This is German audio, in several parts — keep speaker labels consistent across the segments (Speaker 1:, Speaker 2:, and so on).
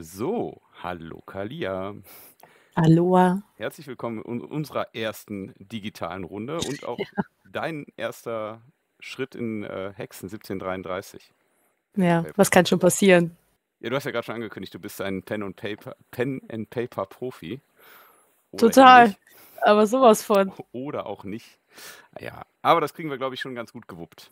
Speaker 1: So, hallo Kalia.
Speaker 2: Aloha.
Speaker 1: Herzlich willkommen in unserer ersten digitalen Runde und auch ja. dein erster Schritt in äh, Hexen 1733. Ja, was kann schon passieren? Ja, du hast ja gerade schon angekündigt, du bist ein Pen und Paper, Pen and Paper Profi. Oder Total. Aber sowas von. Oder auch nicht. Ja, aber das kriegen wir, glaube ich, schon ganz gut gewuppt.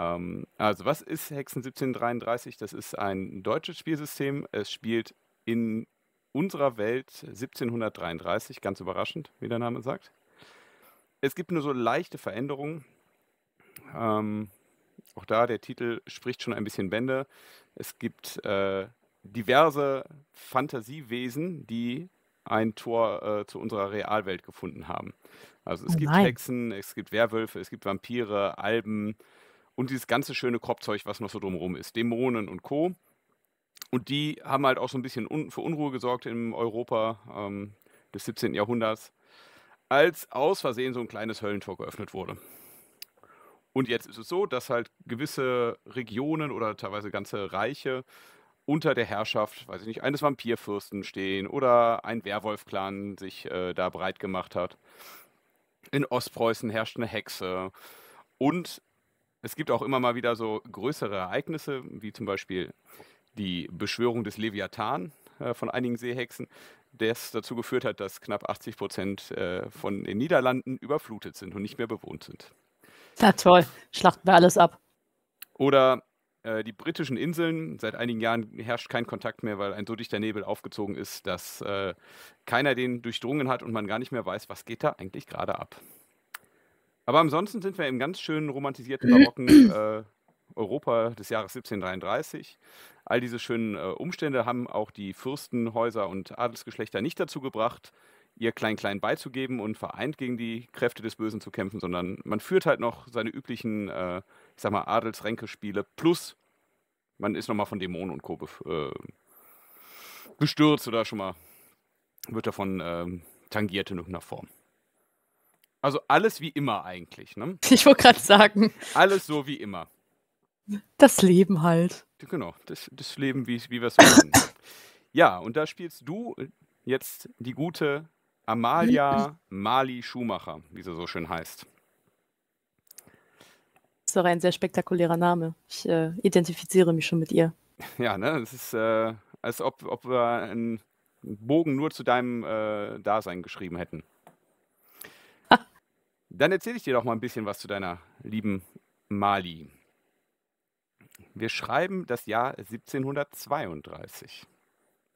Speaker 1: Ähm, also was ist Hexen 1733? Das ist ein deutsches Spielsystem. Es spielt in unserer Welt 1733, ganz überraschend, wie der Name sagt. Es gibt nur so leichte Veränderungen. Ähm, auch da, der Titel spricht schon ein bisschen Bände. Es gibt äh, diverse Fantasiewesen, die ein Tor äh, zu unserer Realwelt gefunden haben. Also es oh gibt Hexen, es gibt Werwölfe, es gibt Vampire, Alben, und dieses ganze schöne Kropfzeug, was noch so drumherum ist, Dämonen und Co. Und die haben halt auch so ein bisschen un für Unruhe gesorgt im Europa ähm, des 17. Jahrhunderts, als aus Versehen so ein kleines Höllentor geöffnet wurde. Und jetzt ist es so, dass halt gewisse Regionen oder teilweise ganze Reiche unter der Herrschaft, weiß ich nicht, eines Vampirfürsten stehen oder ein Werwolf-Clan sich äh, da breit gemacht hat. In Ostpreußen herrscht eine Hexe. Und es gibt auch immer mal wieder so größere Ereignisse, wie zum Beispiel die Beschwörung des Leviathan äh, von einigen Seehexen, das dazu geführt hat, dass knapp 80 Prozent äh, von den Niederlanden überflutet sind und nicht mehr bewohnt sind.
Speaker 2: Na toll, schlachten wir alles ab.
Speaker 1: Oder äh, die britischen Inseln, seit einigen Jahren herrscht kein Kontakt mehr, weil ein so dichter Nebel aufgezogen ist, dass äh, keiner den durchdrungen hat und man gar nicht mehr weiß, was geht da eigentlich gerade ab. Aber ansonsten sind wir im ganz schönen romantisierten mhm. barocken äh, Europa des Jahres 1733. All diese schönen äh, Umstände haben auch die Fürstenhäuser und Adelsgeschlechter nicht dazu gebracht, ihr Klein-Klein beizugeben und vereint gegen die Kräfte des Bösen zu kämpfen, sondern man führt halt noch seine üblichen, äh, ich sag mal, Adelsränkespiele plus man ist nochmal von Dämonen und Co. Äh, gestürzt oder schon mal wird davon ähm, tangiert in irgendeiner Form. Also alles wie immer eigentlich, ne? Ich wollte gerade sagen. Alles so wie immer.
Speaker 2: Das Leben halt.
Speaker 1: Genau, das, das Leben, wie, wie wir es wollen. ja, und da spielst du jetzt die gute Amalia Mali Schumacher, wie sie so schön heißt. Das
Speaker 2: ist doch ein sehr spektakulärer Name. Ich äh, identifiziere mich schon mit ihr.
Speaker 1: Ja, ne? Es ist, äh, als ob, ob wir einen Bogen nur zu deinem äh, Dasein geschrieben hätten. Dann erzähle ich dir doch mal ein bisschen was zu deiner lieben Mali. Wir schreiben das Jahr 1732.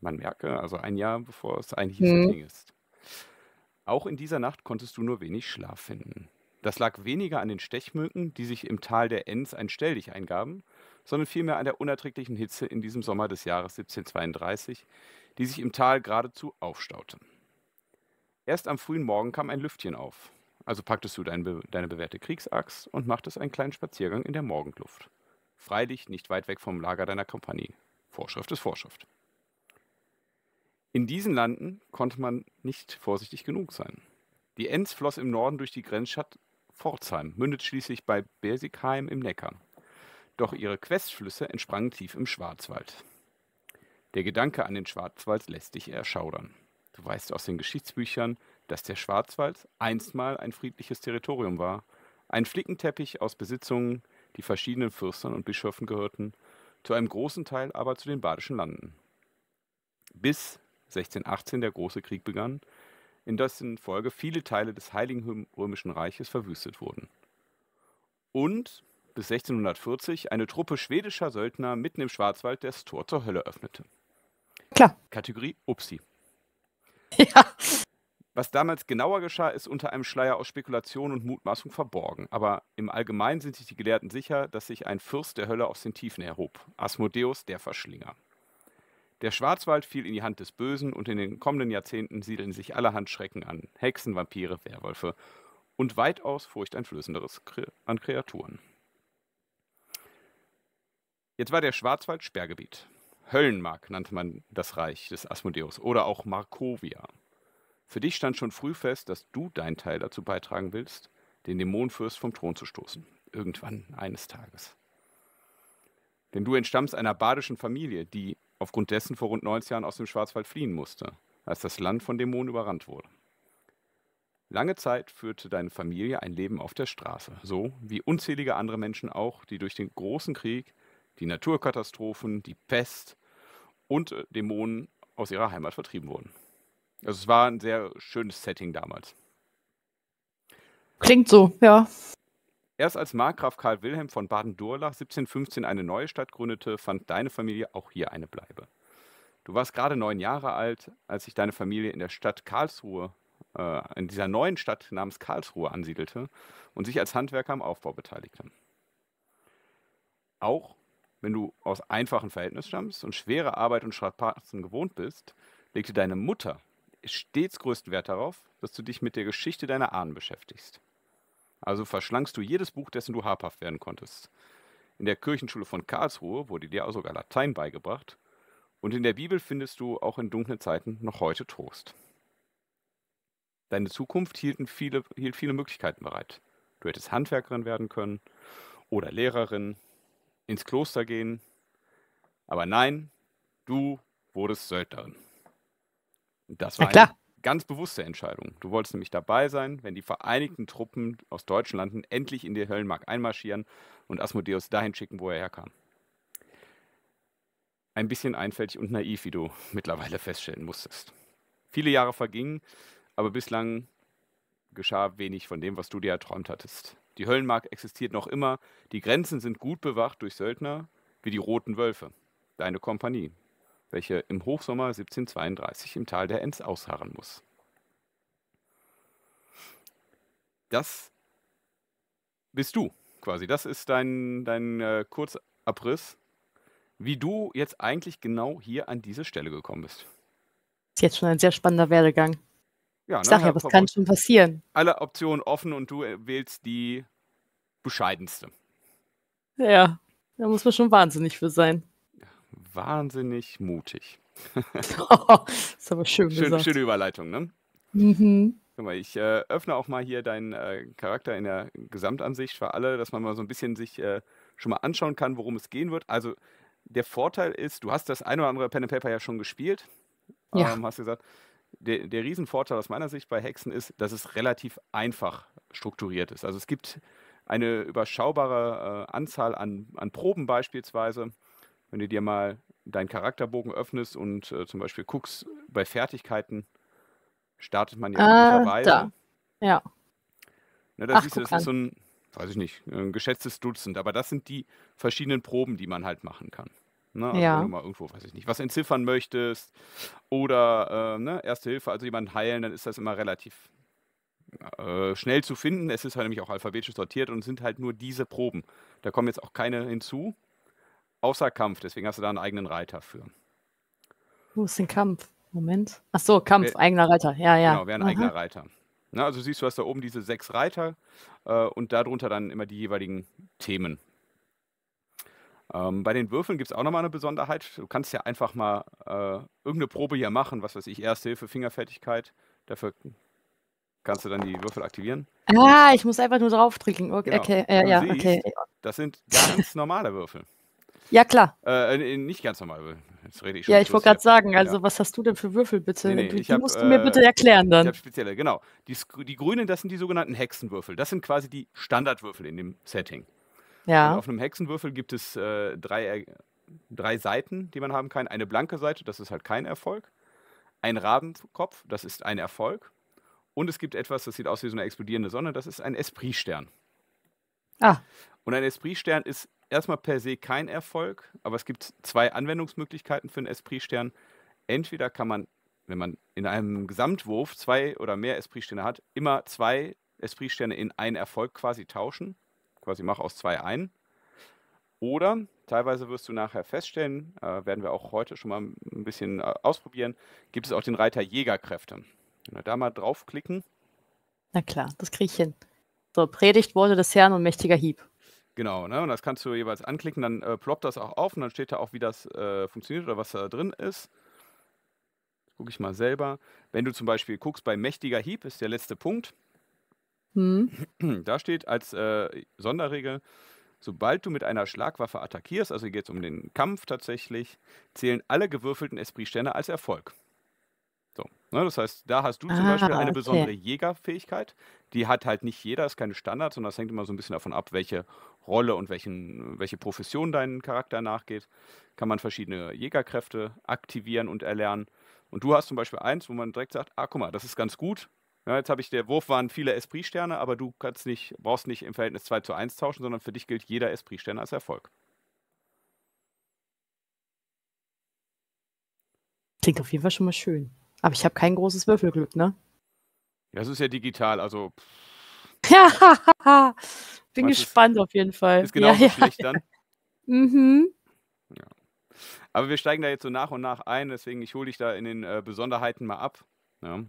Speaker 1: Man merke, also ein Jahr bevor es eigentlich mhm. Setting ist. Auch in dieser Nacht konntest du nur wenig Schlaf finden. Das lag weniger an den Stechmücken, die sich im Tal der Enns ein Stelldich eingaben, sondern vielmehr an der unerträglichen Hitze in diesem Sommer des Jahres 1732, die sich im Tal geradezu aufstaute. Erst am frühen Morgen kam ein Lüftchen auf. Also packtest du dein, deine bewährte Kriegsachs und machtest einen kleinen Spaziergang in der Morgenluft. Freilich nicht weit weg vom Lager deiner Kompanie. Vorschrift ist Vorschrift. In diesen Landen konnte man nicht vorsichtig genug sein. Die Enz floss im Norden durch die Grenzstadt Pforzheim, mündet schließlich bei Bersigheim im Neckar. Doch ihre Questflüsse entsprangen tief im Schwarzwald. Der Gedanke an den Schwarzwald lässt dich erschaudern. Du weißt aus den Geschichtsbüchern, dass der Schwarzwald einst ein friedliches Territorium war, ein Flickenteppich aus Besitzungen, die verschiedenen Fürstern und Bischöfen gehörten, zu einem großen Teil aber zu den badischen Landen. Bis 1618 der Große Krieg begann, in dessen Folge viele Teile des Heiligen Römischen Reiches verwüstet wurden. Und bis 1640 eine Truppe schwedischer Söldner mitten im Schwarzwald das Tor zur Hölle öffnete. Klar. Kategorie Upsi. Ja. Was damals genauer geschah, ist unter einem Schleier aus Spekulation und Mutmaßung verborgen. Aber im Allgemeinen sind sich die Gelehrten sicher, dass sich ein Fürst der Hölle aus den Tiefen erhob. Asmodeus, der Verschlinger. Der Schwarzwald fiel in die Hand des Bösen und in den kommenden Jahrzehnten siedeln sich allerhand Schrecken an. Hexen, Vampire, Werwölfe und weitaus furchteinflößenderes an Kreaturen. Jetzt war der Schwarzwald Sperrgebiet. Höllenmark nannte man das Reich des Asmodeus oder auch Markovia. Für dich stand schon früh fest, dass du deinen Teil dazu beitragen willst, den Dämonenfürst vom Thron zu stoßen. Irgendwann, eines Tages. Denn du entstammst einer badischen Familie, die aufgrund dessen vor rund 90 Jahren aus dem Schwarzwald fliehen musste, als das Land von Dämonen überrannt wurde. Lange Zeit führte deine Familie ein Leben auf der Straße, so wie unzählige andere Menschen auch, die durch den großen Krieg, die Naturkatastrophen, die Pest und äh, Dämonen aus ihrer Heimat vertrieben wurden. Also es war ein sehr schönes Setting damals.
Speaker 2: Klingt so, ja.
Speaker 1: Erst als Markgraf Karl Wilhelm von Baden-Durlach 1715 eine neue Stadt gründete, fand deine Familie auch hier eine Bleibe. Du warst gerade neun Jahre alt, als sich deine Familie in der Stadt Karlsruhe, äh, in dieser neuen Stadt namens Karlsruhe ansiedelte und sich als Handwerker am Aufbau beteiligte. Auch wenn du aus einfachen Verhältnissen stammst und schwere Arbeit und Strapazen gewohnt bist, legte deine Mutter stets größten Wert darauf, dass du dich mit der Geschichte deiner Ahnen beschäftigst. Also verschlangst du jedes Buch, dessen du habhaft werden konntest. In der Kirchenschule von Karlsruhe wurde dir auch sogar Latein beigebracht. Und in der Bibel findest du auch in dunklen Zeiten noch heute Trost. Deine Zukunft hielten viele, hielt viele Möglichkeiten bereit. Du hättest Handwerkerin werden können oder Lehrerin, ins Kloster gehen. Aber nein, du wurdest Söldnerin. Das war eine ganz bewusste Entscheidung. Du wolltest nämlich dabei sein, wenn die vereinigten Truppen aus Deutschland endlich in die Höllenmark einmarschieren und Asmodeus dahin schicken, wo er herkam. Ein bisschen einfältig und naiv, wie du mittlerweile feststellen musstest. Viele Jahre vergingen, aber bislang geschah wenig von dem, was du dir erträumt hattest. Die Höllenmark existiert noch immer, die Grenzen sind gut bewacht durch Söldner wie die Roten Wölfe, deine Kompanie, welche im Hochsommer 1732 im Tal der Enz ausharren muss. Das bist du quasi. Das ist dein, dein äh, Kurzabriss, wie du jetzt eigentlich genau hier an diese Stelle gekommen bist.
Speaker 2: Ist jetzt schon ein sehr spannender Werdegang.
Speaker 1: Ja, ich ne, sag ja, was kann schon passieren? Alle Optionen offen und du äh, wählst die bescheidenste.
Speaker 2: Ja, da muss man schon wahnsinnig für sein
Speaker 1: wahnsinnig mutig. das ist aber schön Schön, gesagt. Schöne Überleitung, ne?
Speaker 2: Mhm.
Speaker 1: Guck mal, ich äh, öffne auch mal hier deinen äh, Charakter in der Gesamtansicht für alle, dass man mal so ein bisschen sich äh, schon mal anschauen kann, worum es gehen wird. Also der Vorteil ist, du hast das ein oder andere Pen and Paper ja schon gespielt. Ja. Ähm, hast gesagt, der, der Riesenvorteil aus meiner Sicht bei Hexen ist, dass es relativ einfach strukturiert ist. Also es gibt eine überschaubare äh, Anzahl an, an Proben beispielsweise wenn du dir mal deinen Charakterbogen öffnest und äh, zum Beispiel guckst, bei Fertigkeiten startet man ja äh, ah, dabei. Da. Ja. Na, ne, da Ach, siehst du, das ist so ein, weiß ich nicht, ein geschätztes Dutzend. Aber das sind die verschiedenen Proben, die man halt machen kann. Ne? Also ja. Wenn du mal irgendwo, weiß ich nicht, was entziffern möchtest oder äh, ne, Erste Hilfe, also jemanden heilen, dann ist das immer relativ äh, schnell zu finden. Es ist halt nämlich auch alphabetisch sortiert und sind halt nur diese Proben. Da kommen jetzt auch keine hinzu. Außer Kampf, deswegen hast du da einen eigenen Reiter für.
Speaker 2: Wo ist denn Kampf? Moment. Ach so, Kampf, wer, eigener Reiter. Ja, ja. Genau, wäre ein Aha. eigener
Speaker 1: Reiter. Na, also siehst du, hast da oben diese sechs Reiter äh, und darunter dann immer die jeweiligen Themen. Ähm, bei den Würfeln gibt es auch nochmal eine Besonderheit. Du kannst ja einfach mal äh, irgendeine Probe hier machen, was weiß ich, Erste Hilfe, Fingerfertigkeit. Dafür kannst du dann die Würfel aktivieren.
Speaker 2: Ah, ich muss einfach nur draufdrücken. Okay, genau. okay. Äh, ja, siehst, okay.
Speaker 1: Das sind ganz normale Würfel. Ja, klar. Äh, äh nicht ganz normal. Jetzt rede ich schon. Ja, ich wollte gerade sagen, also ja.
Speaker 2: was hast du denn für Würfel bitte? Nee, nee, du, die hab, musst du mir äh, bitte erklären dann. Ich habe
Speaker 1: spezielle, genau. Die, die grünen, das sind die sogenannten Hexenwürfel. Das sind quasi die Standardwürfel in dem Setting. Ja. Und also auf einem Hexenwürfel gibt es äh, drei, äh, drei Seiten, die man haben kann. Eine blanke Seite, das ist halt kein Erfolg. Ein Rabenkopf, das ist ein Erfolg. Und es gibt etwas, das sieht aus wie so eine explodierende Sonne, das ist ein Espritstern. Ah. Und ein Espritstern ist erstmal per se kein Erfolg, aber es gibt zwei Anwendungsmöglichkeiten für einen Esprit-Stern. Entweder kann man, wenn man in einem Gesamtwurf zwei oder mehr Esprit-Sterne hat, immer zwei Esprit-Sterne in einen Erfolg quasi tauschen. Quasi mach aus zwei ein. Oder teilweise wirst du nachher feststellen, äh, werden wir auch heute schon mal ein bisschen äh, ausprobieren, gibt es auch den Reiter Jägerkräfte. Wenn wir da mal draufklicken.
Speaker 2: Na klar, das kriege ich hin. So, Predigt wurde des Herrn und mächtiger Hieb.
Speaker 1: Genau, ne? und das kannst du jeweils anklicken, dann äh, ploppt das auch auf und dann steht da auch, wie das äh, funktioniert oder was da drin ist. Gucke ich mal selber. Wenn du zum Beispiel guckst, bei mächtiger Hieb ist der letzte Punkt. Hm. Da steht als äh, Sonderregel, sobald du mit einer Schlagwaffe attackierst, also geht es um den Kampf tatsächlich, zählen alle gewürfelten Esprit-Sterne als Erfolg. So. Ne, das heißt, da hast du zum ah, Beispiel eine ah, okay. besondere Jägerfähigkeit. Die hat halt nicht jeder, ist keine Standard, sondern das hängt immer so ein bisschen davon ab, welche Rolle und welchen, welche Profession dein Charakter nachgeht. Kann man verschiedene Jägerkräfte aktivieren und erlernen. Und du hast zum Beispiel eins, wo man direkt sagt, ah, guck mal, das ist ganz gut. Ja, jetzt habe ich, der Wurf waren viele Esprit-Sterne, aber du kannst nicht, brauchst nicht im Verhältnis 2 zu 1 tauschen, sondern für dich gilt jeder Esprit-Stern als Erfolg.
Speaker 2: Klingt auf jeden Fall schon mal schön. Aber ich habe kein großes Würfelglück, ne?
Speaker 1: Das ist ja digital, also.
Speaker 2: Ja, bin Was gespannt ist, auf jeden Fall. Ist genau ja, ja. schlecht dann. mhm. Ja.
Speaker 1: Aber wir steigen da jetzt so nach und nach ein, deswegen ich hole dich da in den äh, Besonderheiten mal ab. Ja.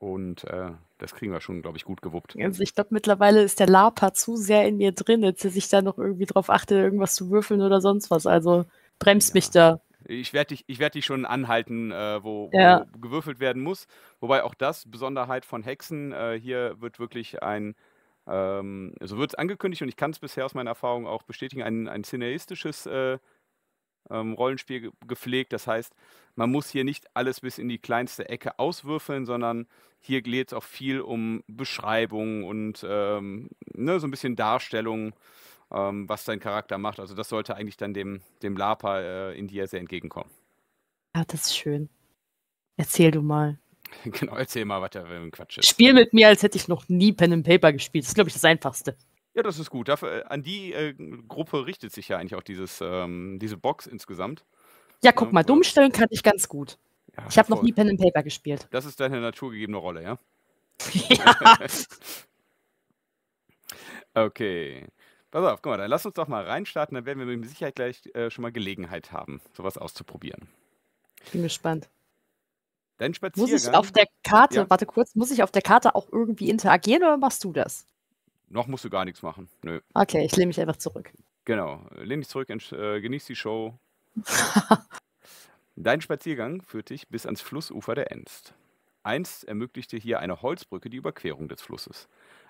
Speaker 1: Und äh, das kriegen wir schon, glaube ich, gut gewuppt. Also ich
Speaker 2: glaube, mittlerweile ist der Lapa zu sehr in mir drin, jetzt dass ich da noch irgendwie drauf achte, irgendwas zu würfeln oder sonst was. Also bremst ja. mich da
Speaker 1: ich werde dich, werd dich schon anhalten, äh, wo, ja. wo, gewürfelt werden muss. Wobei auch das, Besonderheit von Hexen, äh, hier wird wirklich ein, ähm, so also wird es angekündigt und ich kann es bisher aus meiner Erfahrung auch bestätigen, ein, ein cineistisches äh, ähm, Rollenspiel gepflegt. Das heißt, man muss hier nicht alles bis in die kleinste Ecke auswürfeln, sondern hier geht es auch viel um Beschreibung und ähm, ne, so ein bisschen Darstellung ähm, was dein Charakter macht. Also das sollte eigentlich dann dem, dem Lapa äh, in dir sehr entgegenkommen.
Speaker 2: Ja, ah, das ist schön. Erzähl du mal.
Speaker 1: Genau, erzähl mal, was da für ein Quatsch ist. Spiel
Speaker 2: mit mir, als hätte ich noch nie Pen and Paper gespielt. Das ist, glaube ich, das Einfachste.
Speaker 1: Ja, das ist gut. Dafür, äh, an die äh, Gruppe richtet sich ja eigentlich auch dieses, ähm, diese Box insgesamt. Ja, guck ne, mal, dumm
Speaker 2: stellen kann ich ganz gut. Ja, ich habe noch nie Pen and Paper gespielt.
Speaker 1: Das ist deine naturgegebene Rolle, ja? ja. okay. Pass auf, guck mal, dann lass uns doch mal reinstarten, dann werden wir mit Sicherheit gleich äh, schon mal Gelegenheit haben, sowas auszuprobieren.
Speaker 2: Ich bin gespannt.
Speaker 1: Dein Spaziergang. Muss ich auf der Karte, ja. warte
Speaker 2: kurz, muss ich auf der Karte auch irgendwie interagieren oder machst du das?
Speaker 1: Noch musst du gar nichts machen. Nö. Okay, ich lehne
Speaker 2: mich einfach zurück.
Speaker 1: Genau, lehne dich zurück, äh, genieß die Show. Dein Spaziergang führt dich bis ans Flussufer der Enst. Einst ermöglichte hier eine Holzbrücke die Überquerung des Flusses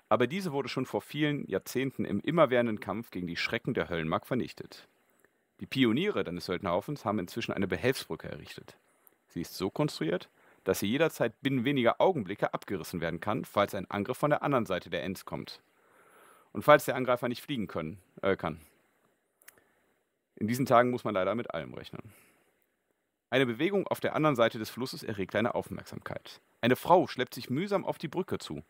Speaker 1: aber diese wurde schon vor vielen Jahrzehnten im immerwährenden Kampf gegen die Schrecken der Höllenmark vernichtet. Die Pioniere deines Söldnerhaufens haben inzwischen eine Behelfsbrücke errichtet. Sie ist so konstruiert, dass sie jederzeit binnen weniger Augenblicke abgerissen werden kann, falls ein Angriff von der anderen Seite der Ends kommt. Und falls der Angreifer nicht fliegen können, äh, kann. In diesen Tagen muss man leider mit allem rechnen. Eine Bewegung auf der anderen Seite des Flusses erregt deine Aufmerksamkeit. Eine Frau schleppt sich mühsam auf die Brücke zu.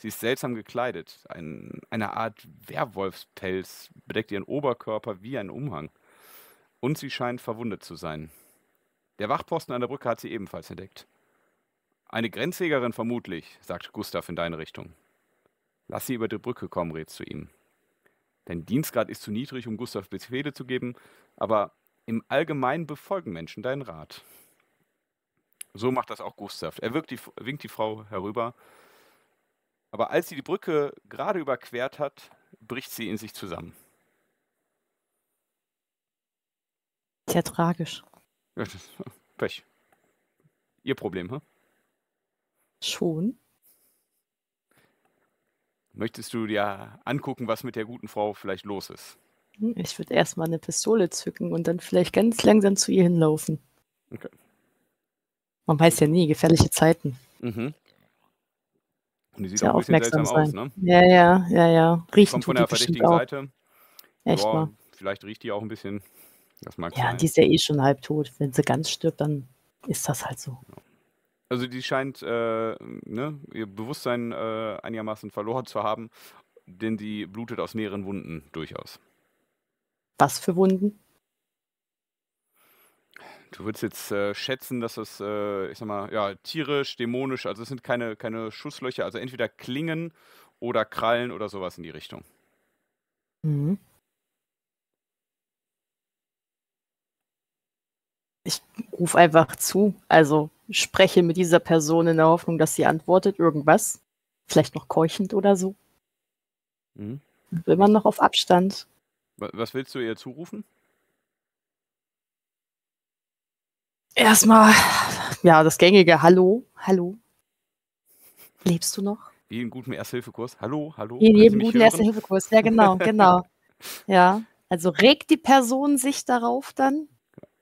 Speaker 1: Sie ist seltsam gekleidet. Ein, eine Art Werwolfspelz bedeckt ihren Oberkörper wie ein Umhang. Und sie scheint verwundet zu sein. Der Wachposten an der Brücke hat sie ebenfalls entdeckt. Eine Grenzjägerin vermutlich, sagt Gustav in deine Richtung. Lass sie über die Brücke kommen, rät zu ihm. Dein Dienstgrad ist zu niedrig, um Gustav Befehle zu geben, aber im Allgemeinen befolgen Menschen deinen Rat. So macht das auch Gustav. Er die, winkt die Frau herüber aber als sie die Brücke gerade überquert hat, bricht sie in sich zusammen.
Speaker 2: Sehr tragisch.
Speaker 1: Pech. Ihr Problem, ha? Hm? Schon. Möchtest du dir angucken, was mit der guten Frau vielleicht los ist?
Speaker 2: Hm, ich würde erstmal eine Pistole zücken und dann vielleicht ganz langsam zu ihr hinlaufen. Okay. Man weiß ja nie, gefährliche Zeiten.
Speaker 1: Mhm. Und die sieht Sehr auch ein bisschen seltsam sein. aus, ne? Ja, ja, ja, ja. Riecht Kommt von der verdächtigen Seite. Echt Boah, mal. Vielleicht riecht die auch ein bisschen. Das mag ja, sein. die ist ja eh schon
Speaker 2: halb tot. Wenn sie ganz stirbt, dann ist das halt so.
Speaker 1: Also die scheint äh, ne, ihr Bewusstsein äh, einigermaßen verloren zu haben, denn sie blutet aus mehreren Wunden durchaus.
Speaker 2: Was für Wunden?
Speaker 1: Du würdest jetzt äh, schätzen, dass es, äh, ich sag mal, ja, tierisch, dämonisch, also es sind keine, keine Schusslöcher, also entweder Klingen oder Krallen oder sowas in die Richtung. Mhm.
Speaker 2: Ich rufe einfach zu, also spreche mit dieser Person in der Hoffnung, dass sie antwortet irgendwas. Vielleicht noch keuchend oder so. Mhm. Will man noch auf Abstand.
Speaker 1: Was willst du ihr zurufen? Erstmal,
Speaker 2: ja, das gängige Hallo, hallo.
Speaker 1: Lebst du noch? Wie in gutem Erste-Hilfe-Kurs. Hallo, hallo. Wie in jedem guten Erste-Hilfe-Kurs, ja, genau, genau.
Speaker 2: ja, also regt die Person sich darauf dann?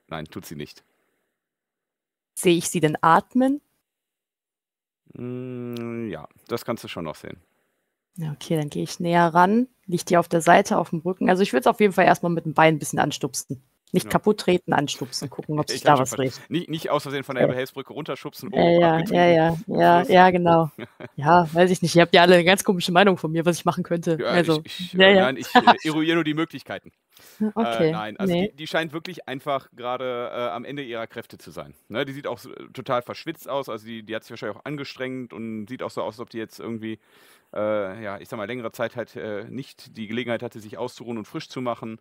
Speaker 1: Nein, tut sie nicht.
Speaker 2: Sehe ich sie denn atmen?
Speaker 1: Mm, ja, das kannst du schon noch sehen.
Speaker 2: Okay, dann gehe ich näher ran. Liegt die auf der Seite, auf dem Rücken. Also ich würde es auf jeden Fall erstmal mit dem Bein ein bisschen anstupsen. Nicht ja. kaputt treten, anstupsen, gucken, ob sich da was dreht. Nicht, nicht
Speaker 1: aus Versehen von der Behelfsbrücke runterschubsen. Oben ja, ja, ja, ja, ja, genau.
Speaker 2: ja, weiß ich nicht. Ihr habt ja alle eine ganz komische Meinung von mir, was ich machen könnte. Ja, also, ich, ich, ja, äh, ja. Nein, ich äh,
Speaker 1: eruiere nur die Möglichkeiten. Äh, okay. Äh, nein, also nee. die, die, scheint wirklich einfach gerade äh, am Ende ihrer Kräfte zu sein. Ne, die sieht auch so, total verschwitzt aus, also die, die hat sich wahrscheinlich auch angestrengt und sieht auch so aus, als ob die jetzt irgendwie, äh, ja, ich sag mal, längere Zeit halt nicht die Gelegenheit hatte, sich auszuruhen und frisch zu machen.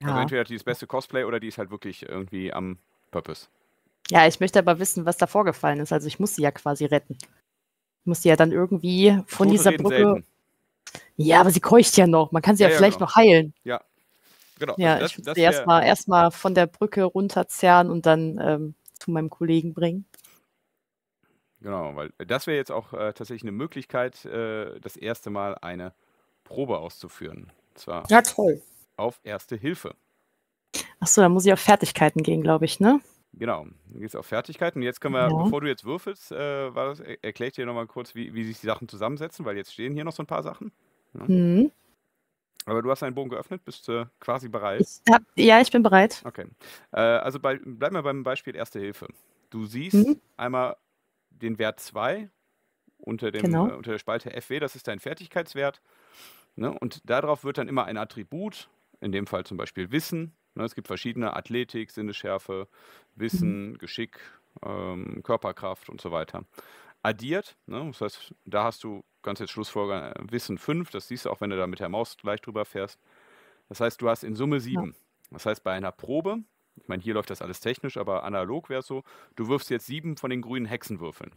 Speaker 1: Also ja. Also entweder die ist beste Cosplay oder die ist halt wirklich irgendwie am Purpose.
Speaker 2: Ja, ich möchte aber wissen, was da vorgefallen ist. Also ich muss sie ja quasi retten. Ich muss sie ja dann irgendwie von Tote dieser Brücke. Selten.
Speaker 1: Ja, aber sie keucht ja noch. Man kann sie ja, ja vielleicht genau. noch heilen. Ja, genau. Ja, also das, ich muss sie erstmal
Speaker 2: erst von der Brücke runterzerren und dann ähm, zu meinem Kollegen bringen.
Speaker 1: Genau, weil das wäre jetzt auch äh, tatsächlich eine Möglichkeit, äh, das erste Mal eine Probe auszuführen. Zwar ja, toll auf Erste Hilfe.
Speaker 2: Achso, da muss ich auf Fertigkeiten gehen, glaube ich, ne?
Speaker 1: Genau, dann geht es auf Fertigkeiten. Jetzt können wir, ja. bevor du jetzt würfelst, äh, das, er, erkläre ich dir nochmal kurz, wie, wie, sich die Sachen zusammensetzen, weil jetzt stehen hier noch so ein paar Sachen. Ja. Ne? Mhm. Aber du hast deinen Bogen geöffnet, bist äh, quasi bereit. Ich hab,
Speaker 2: ja, ich bin bereit. Okay.
Speaker 1: Äh, also bei, bleiben wir beim Beispiel Erste Hilfe. Du siehst mhm. einmal den Wert 2 unter, genau. äh, unter der Spalte FW, das ist dein Fertigkeitswert. Ne? Und darauf wird dann immer ein Attribut in dem Fall zum Beispiel Wissen. Ne? es gibt verschiedene Athletik, Sinneschärfe, Wissen, mhm. Geschick, ähm, Körperkraft und so weiter. Addiert, ne, das heißt, da hast du, ganz jetzt Schlussfolger, äh, Wissen 5, das siehst du auch, wenn du da mit der Maus gleich drüber fährst. Das heißt, du hast in Summe 7. Das heißt, bei einer Probe, ich meine, hier läuft das alles technisch, aber analog wäre es so, du wirfst jetzt sieben von den grünen Hexenwürfeln.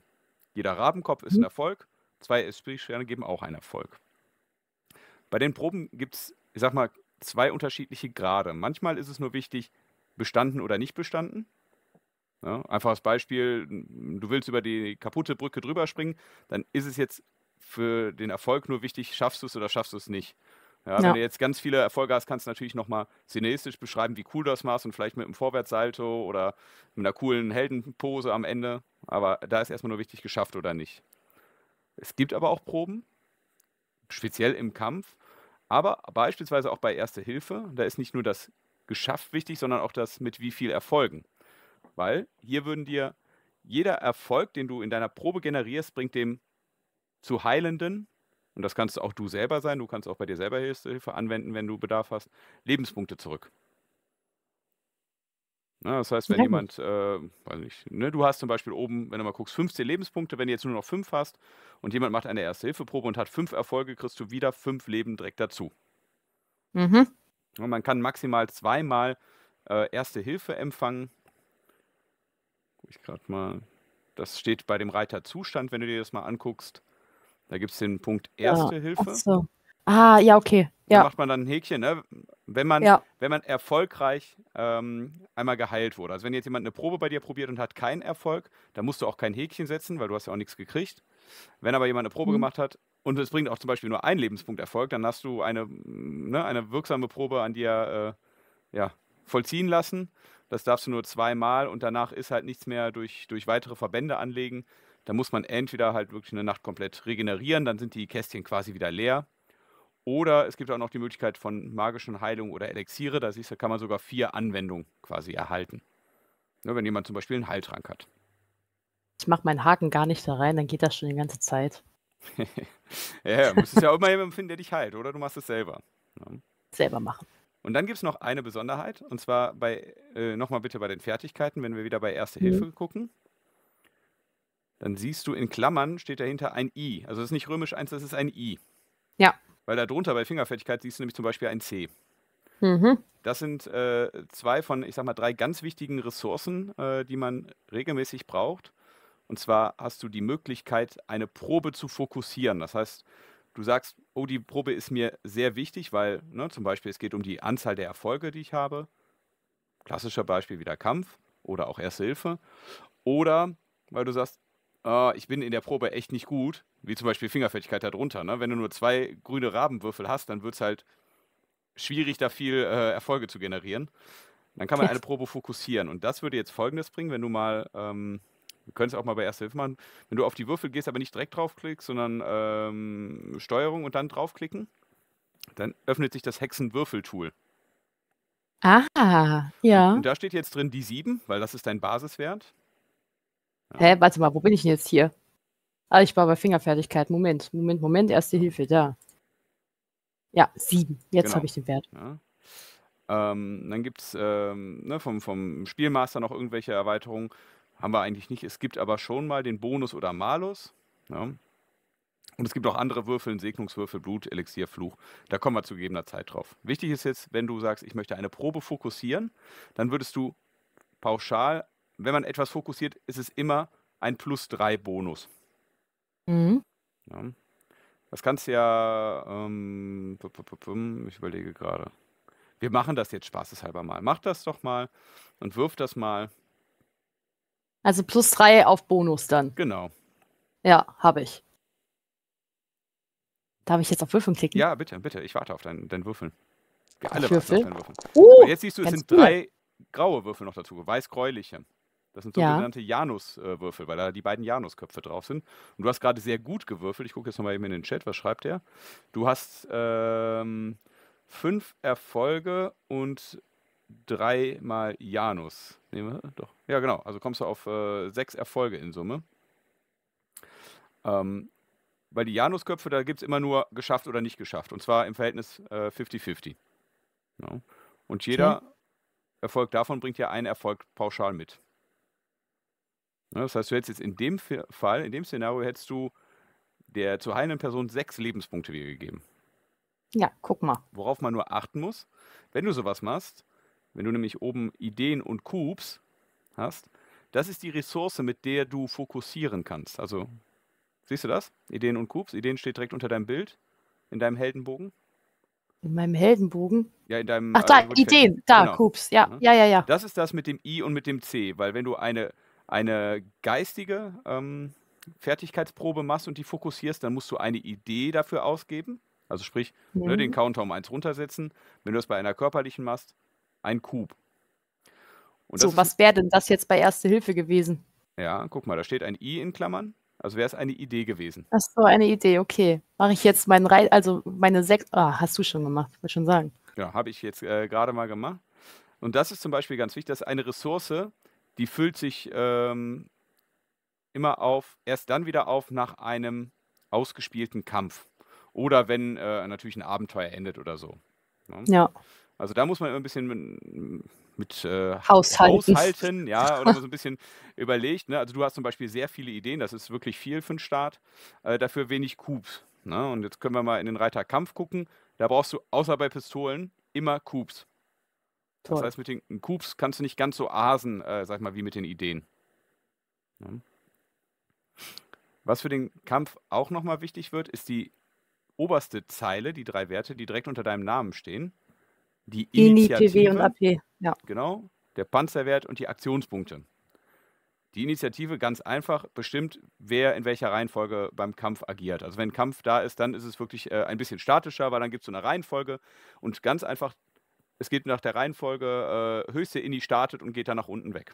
Speaker 1: Jeder Rabenkopf ist ein mhm. Erfolg, zwei Esprit-Sterne geben auch einen Erfolg. Bei den Proben gibt es, ich sag mal, zwei unterschiedliche Grade. Manchmal ist es nur wichtig, bestanden oder nicht bestanden. Ja, einfaches Beispiel, du willst über die kaputte Brücke drüber springen, dann ist es jetzt für den Erfolg nur wichtig, schaffst du es oder schaffst du es nicht. Ja, ja. Wenn du jetzt ganz viele Erfolge hast, kannst du natürlich nochmal cineastisch beschreiben, wie cool das machst und vielleicht mit einem Vorwärtssalto oder mit einer coolen Heldenpose am Ende. Aber da ist erstmal nur wichtig, geschafft oder nicht. Es gibt aber auch Proben, speziell im Kampf, aber beispielsweise auch bei Erste Hilfe, da ist nicht nur das geschafft wichtig, sondern auch das mit wie viel Erfolgen. Weil hier würden dir jeder Erfolg, den du in deiner Probe generierst, bringt dem zu Heilenden, und das kannst auch du selber sein, du kannst auch bei dir selber Hilfe anwenden, wenn du Bedarf hast, Lebenspunkte zurück. Ne, das heißt, wenn ja. jemand, äh, weiß nicht, ne, du hast zum Beispiel oben, wenn du mal guckst, 15 Lebenspunkte, wenn du jetzt nur noch 5 hast und jemand macht eine Erste-Hilfe-Probe und hat 5 Erfolge, kriegst du wieder 5 Leben direkt dazu. Mhm. Und man kann maximal zweimal äh, Erste-Hilfe empfangen. Guck ich gerade mal. Das steht bei dem Reiter Zustand, wenn du dir das mal anguckst. Da gibt es den Punkt Erste ja, Hilfe.
Speaker 2: So. Ah, ja, okay. Ja. Da macht
Speaker 1: man dann ein Häkchen, ne? wenn, man, ja. wenn man erfolgreich ähm, einmal geheilt wurde. Also wenn jetzt jemand eine Probe bei dir probiert und hat keinen Erfolg, dann musst du auch kein Häkchen setzen, weil du hast ja auch nichts gekriegt. Wenn aber jemand eine Probe mhm. gemacht hat und es bringt auch zum Beispiel nur einen Lebenspunkt Erfolg, dann hast du eine, ne, eine wirksame Probe an dir äh, ja, vollziehen lassen. Das darfst du nur zweimal und danach ist halt nichts mehr durch, durch weitere Verbände anlegen. Da muss man entweder halt wirklich eine Nacht komplett regenerieren, dann sind die Kästchen quasi wieder leer oder es gibt auch noch die Möglichkeit von magischen Heilungen oder Elixiere. Da siehst du, kann man sogar vier Anwendungen quasi erhalten. Ne, wenn jemand zum Beispiel einen Heiltrank hat.
Speaker 2: Ich mache meinen Haken gar nicht da rein, dann geht das schon die ganze Zeit.
Speaker 1: ja, du musst es ja auch immer jemanden finden, der dich heilt, oder? Du machst es selber. Ne? Selber machen. Und dann gibt es noch eine Besonderheit, und zwar bei, äh, nochmal bitte bei den Fertigkeiten, wenn wir wieder bei Erste mhm. Hilfe gucken dann siehst du in Klammern steht dahinter ein I. Also es ist nicht römisch 1, das ist ein I. Ja. Weil da drunter bei Fingerfertigkeit siehst du nämlich zum Beispiel ein C. Mhm. Das sind äh, zwei von, ich sag mal, drei ganz wichtigen Ressourcen, äh, die man regelmäßig braucht. Und zwar hast du die Möglichkeit, eine Probe zu fokussieren. Das heißt, du sagst, oh, die Probe ist mir sehr wichtig, weil ne, zum Beispiel es geht um die Anzahl der Erfolge, die ich habe. Klassischer Beispiel wieder Kampf oder auch Erste Hilfe. Oder weil du sagst, äh, ich bin in der Probe echt nicht gut, wie zum Beispiel Fingerfertigkeit darunter. Ne? Wenn du nur zwei grüne Rabenwürfel hast, dann wird es halt schwierig, da viel äh, Erfolge zu generieren. Dann kann man eine Probe fokussieren. Und das würde jetzt Folgendes bringen, wenn du mal, ähm, wir können es auch mal bei Erste Hilfe machen, wenn du auf die Würfel gehst, aber nicht direkt draufklickst, sondern ähm, Steuerung und dann draufklicken, dann öffnet sich das Hexenwürfeltool.
Speaker 2: Aha, ja. Und
Speaker 1: da steht jetzt drin die 7, weil das ist dein Basiswert.
Speaker 2: Hä, warte mal, wo bin ich denn jetzt hier? Ah, ich war bei Fingerfertigkeit. Moment, Moment, Moment, erste Hilfe, da. Ja, sieben. Jetzt genau. habe ich den Wert.
Speaker 1: Ja. Ähm, dann gibt es ähm, ne, vom, vom Spielmaster noch irgendwelche Erweiterungen. Haben wir eigentlich nicht. Es gibt aber schon mal den Bonus oder Malus. Ja. Ne? Und es gibt auch andere Würfel, Segnungswürfel, Blut, Elixier, Fluch. Da kommen wir zu gegebener Zeit drauf. Wichtig ist jetzt, wenn du sagst, ich möchte eine Probe fokussieren, dann würdest du pauschal wenn man etwas fokussiert, ist es immer ein plus 3 Bonus. Mhm. Ja. Das kannst du ja, ähm, ich überlege gerade. Wir machen das jetzt spaßeshalber mal. Mach das doch mal und wirf das mal.
Speaker 2: Also plus 3 auf
Speaker 1: Bonus dann. Genau.
Speaker 2: Ja, habe ich. Darf ich jetzt
Speaker 1: auf Würfeln klicken? Ja, bitte, bitte. Ich warte auf deinen dein Würfeln. Wir alle Würfel? warten auf dein Würfeln. Uh, jetzt siehst du, es sind cool. drei graue Würfel noch dazu, weiß-gräuliche. Das sind sogenannte ja. Janus-Würfel, weil da die beiden Janus-Köpfe drauf sind. Und du hast gerade sehr gut gewürfelt. Ich gucke jetzt nochmal eben in den Chat, was schreibt der? Du hast ähm, fünf Erfolge und dreimal Janus. Nehmen wir doch. Ja, genau. Also kommst du auf äh, sechs Erfolge in Summe. Ähm, weil die Janus-Köpfe, da gibt es immer nur geschafft oder nicht geschafft. Und zwar im Verhältnis 50-50. Äh, ja. Und jeder okay. Erfolg davon bringt ja einen Erfolg pauschal mit. Ne, das heißt, du hättest jetzt in dem Fall, in dem Szenario, hättest du der zu heilenden Person sechs Lebenspunkte wiedergegeben.
Speaker 2: Ja, guck mal.
Speaker 1: Worauf man nur achten muss, wenn du sowas machst, wenn du nämlich oben Ideen und Cubes hast, das ist die Ressource, mit der du fokussieren kannst. Also, siehst du das? Ideen und Cubes. Ideen steht direkt unter deinem Bild, in deinem Heldenbogen.
Speaker 2: In meinem Heldenbogen?
Speaker 1: Ja, in deinem. Ach, da, äh, Ideen, da, genau. Cubes, ja, mhm. ja, ja, ja. Das ist das mit dem I und mit dem C, weil wenn du eine eine geistige ähm, Fertigkeitsprobe machst und die fokussierst, dann musst du eine Idee dafür ausgeben. Also sprich, mhm. ne, den mhm. Counter um eins runtersetzen. Wenn du das bei einer körperlichen machst, ein Kub. Und so, was wäre denn
Speaker 2: das jetzt bei Erste Hilfe gewesen?
Speaker 1: Ja, guck mal, da steht ein I in Klammern. Also wäre es eine Idee gewesen. Ach so, eine
Speaker 2: Idee, okay. Mache ich jetzt meinen Reiz, also meine sechs. Ah, hast du schon gemacht, würde schon sagen.
Speaker 1: Ja, habe ich jetzt äh, gerade mal gemacht. Und das ist zum Beispiel ganz wichtig, dass eine Ressource die füllt sich ähm, immer auf, erst dann wieder auf nach einem ausgespielten Kampf. Oder wenn äh, natürlich ein Abenteuer endet oder so. Ne? Ja. Also da muss man immer ein bisschen mit, mit äh, haushalten. haushalten. ja, oder so ein bisschen überlegt. Ne? Also du hast zum Beispiel sehr viele Ideen, das ist wirklich viel für den Start, äh, dafür wenig Coups. Ne? Und jetzt können wir mal in den Reiter Kampf gucken. Da brauchst du außer bei Pistolen immer Coups. Toll. Das heißt, mit den Coups kannst du nicht ganz so asen, äh, sag mal, wie mit den Ideen. Ja. Was für den Kampf auch nochmal wichtig wird, ist die oberste Zeile, die drei Werte, die direkt unter deinem Namen stehen. Die e, Initiative, INI, PW und AP, ja. Genau, der Panzerwert und die Aktionspunkte. Die Initiative ganz einfach bestimmt, wer in welcher Reihenfolge beim Kampf agiert. Also wenn Kampf da ist, dann ist es wirklich äh, ein bisschen statischer, weil dann gibt es so eine Reihenfolge und ganz einfach es geht nach der Reihenfolge, äh, höchste Inni startet und geht dann nach unten weg.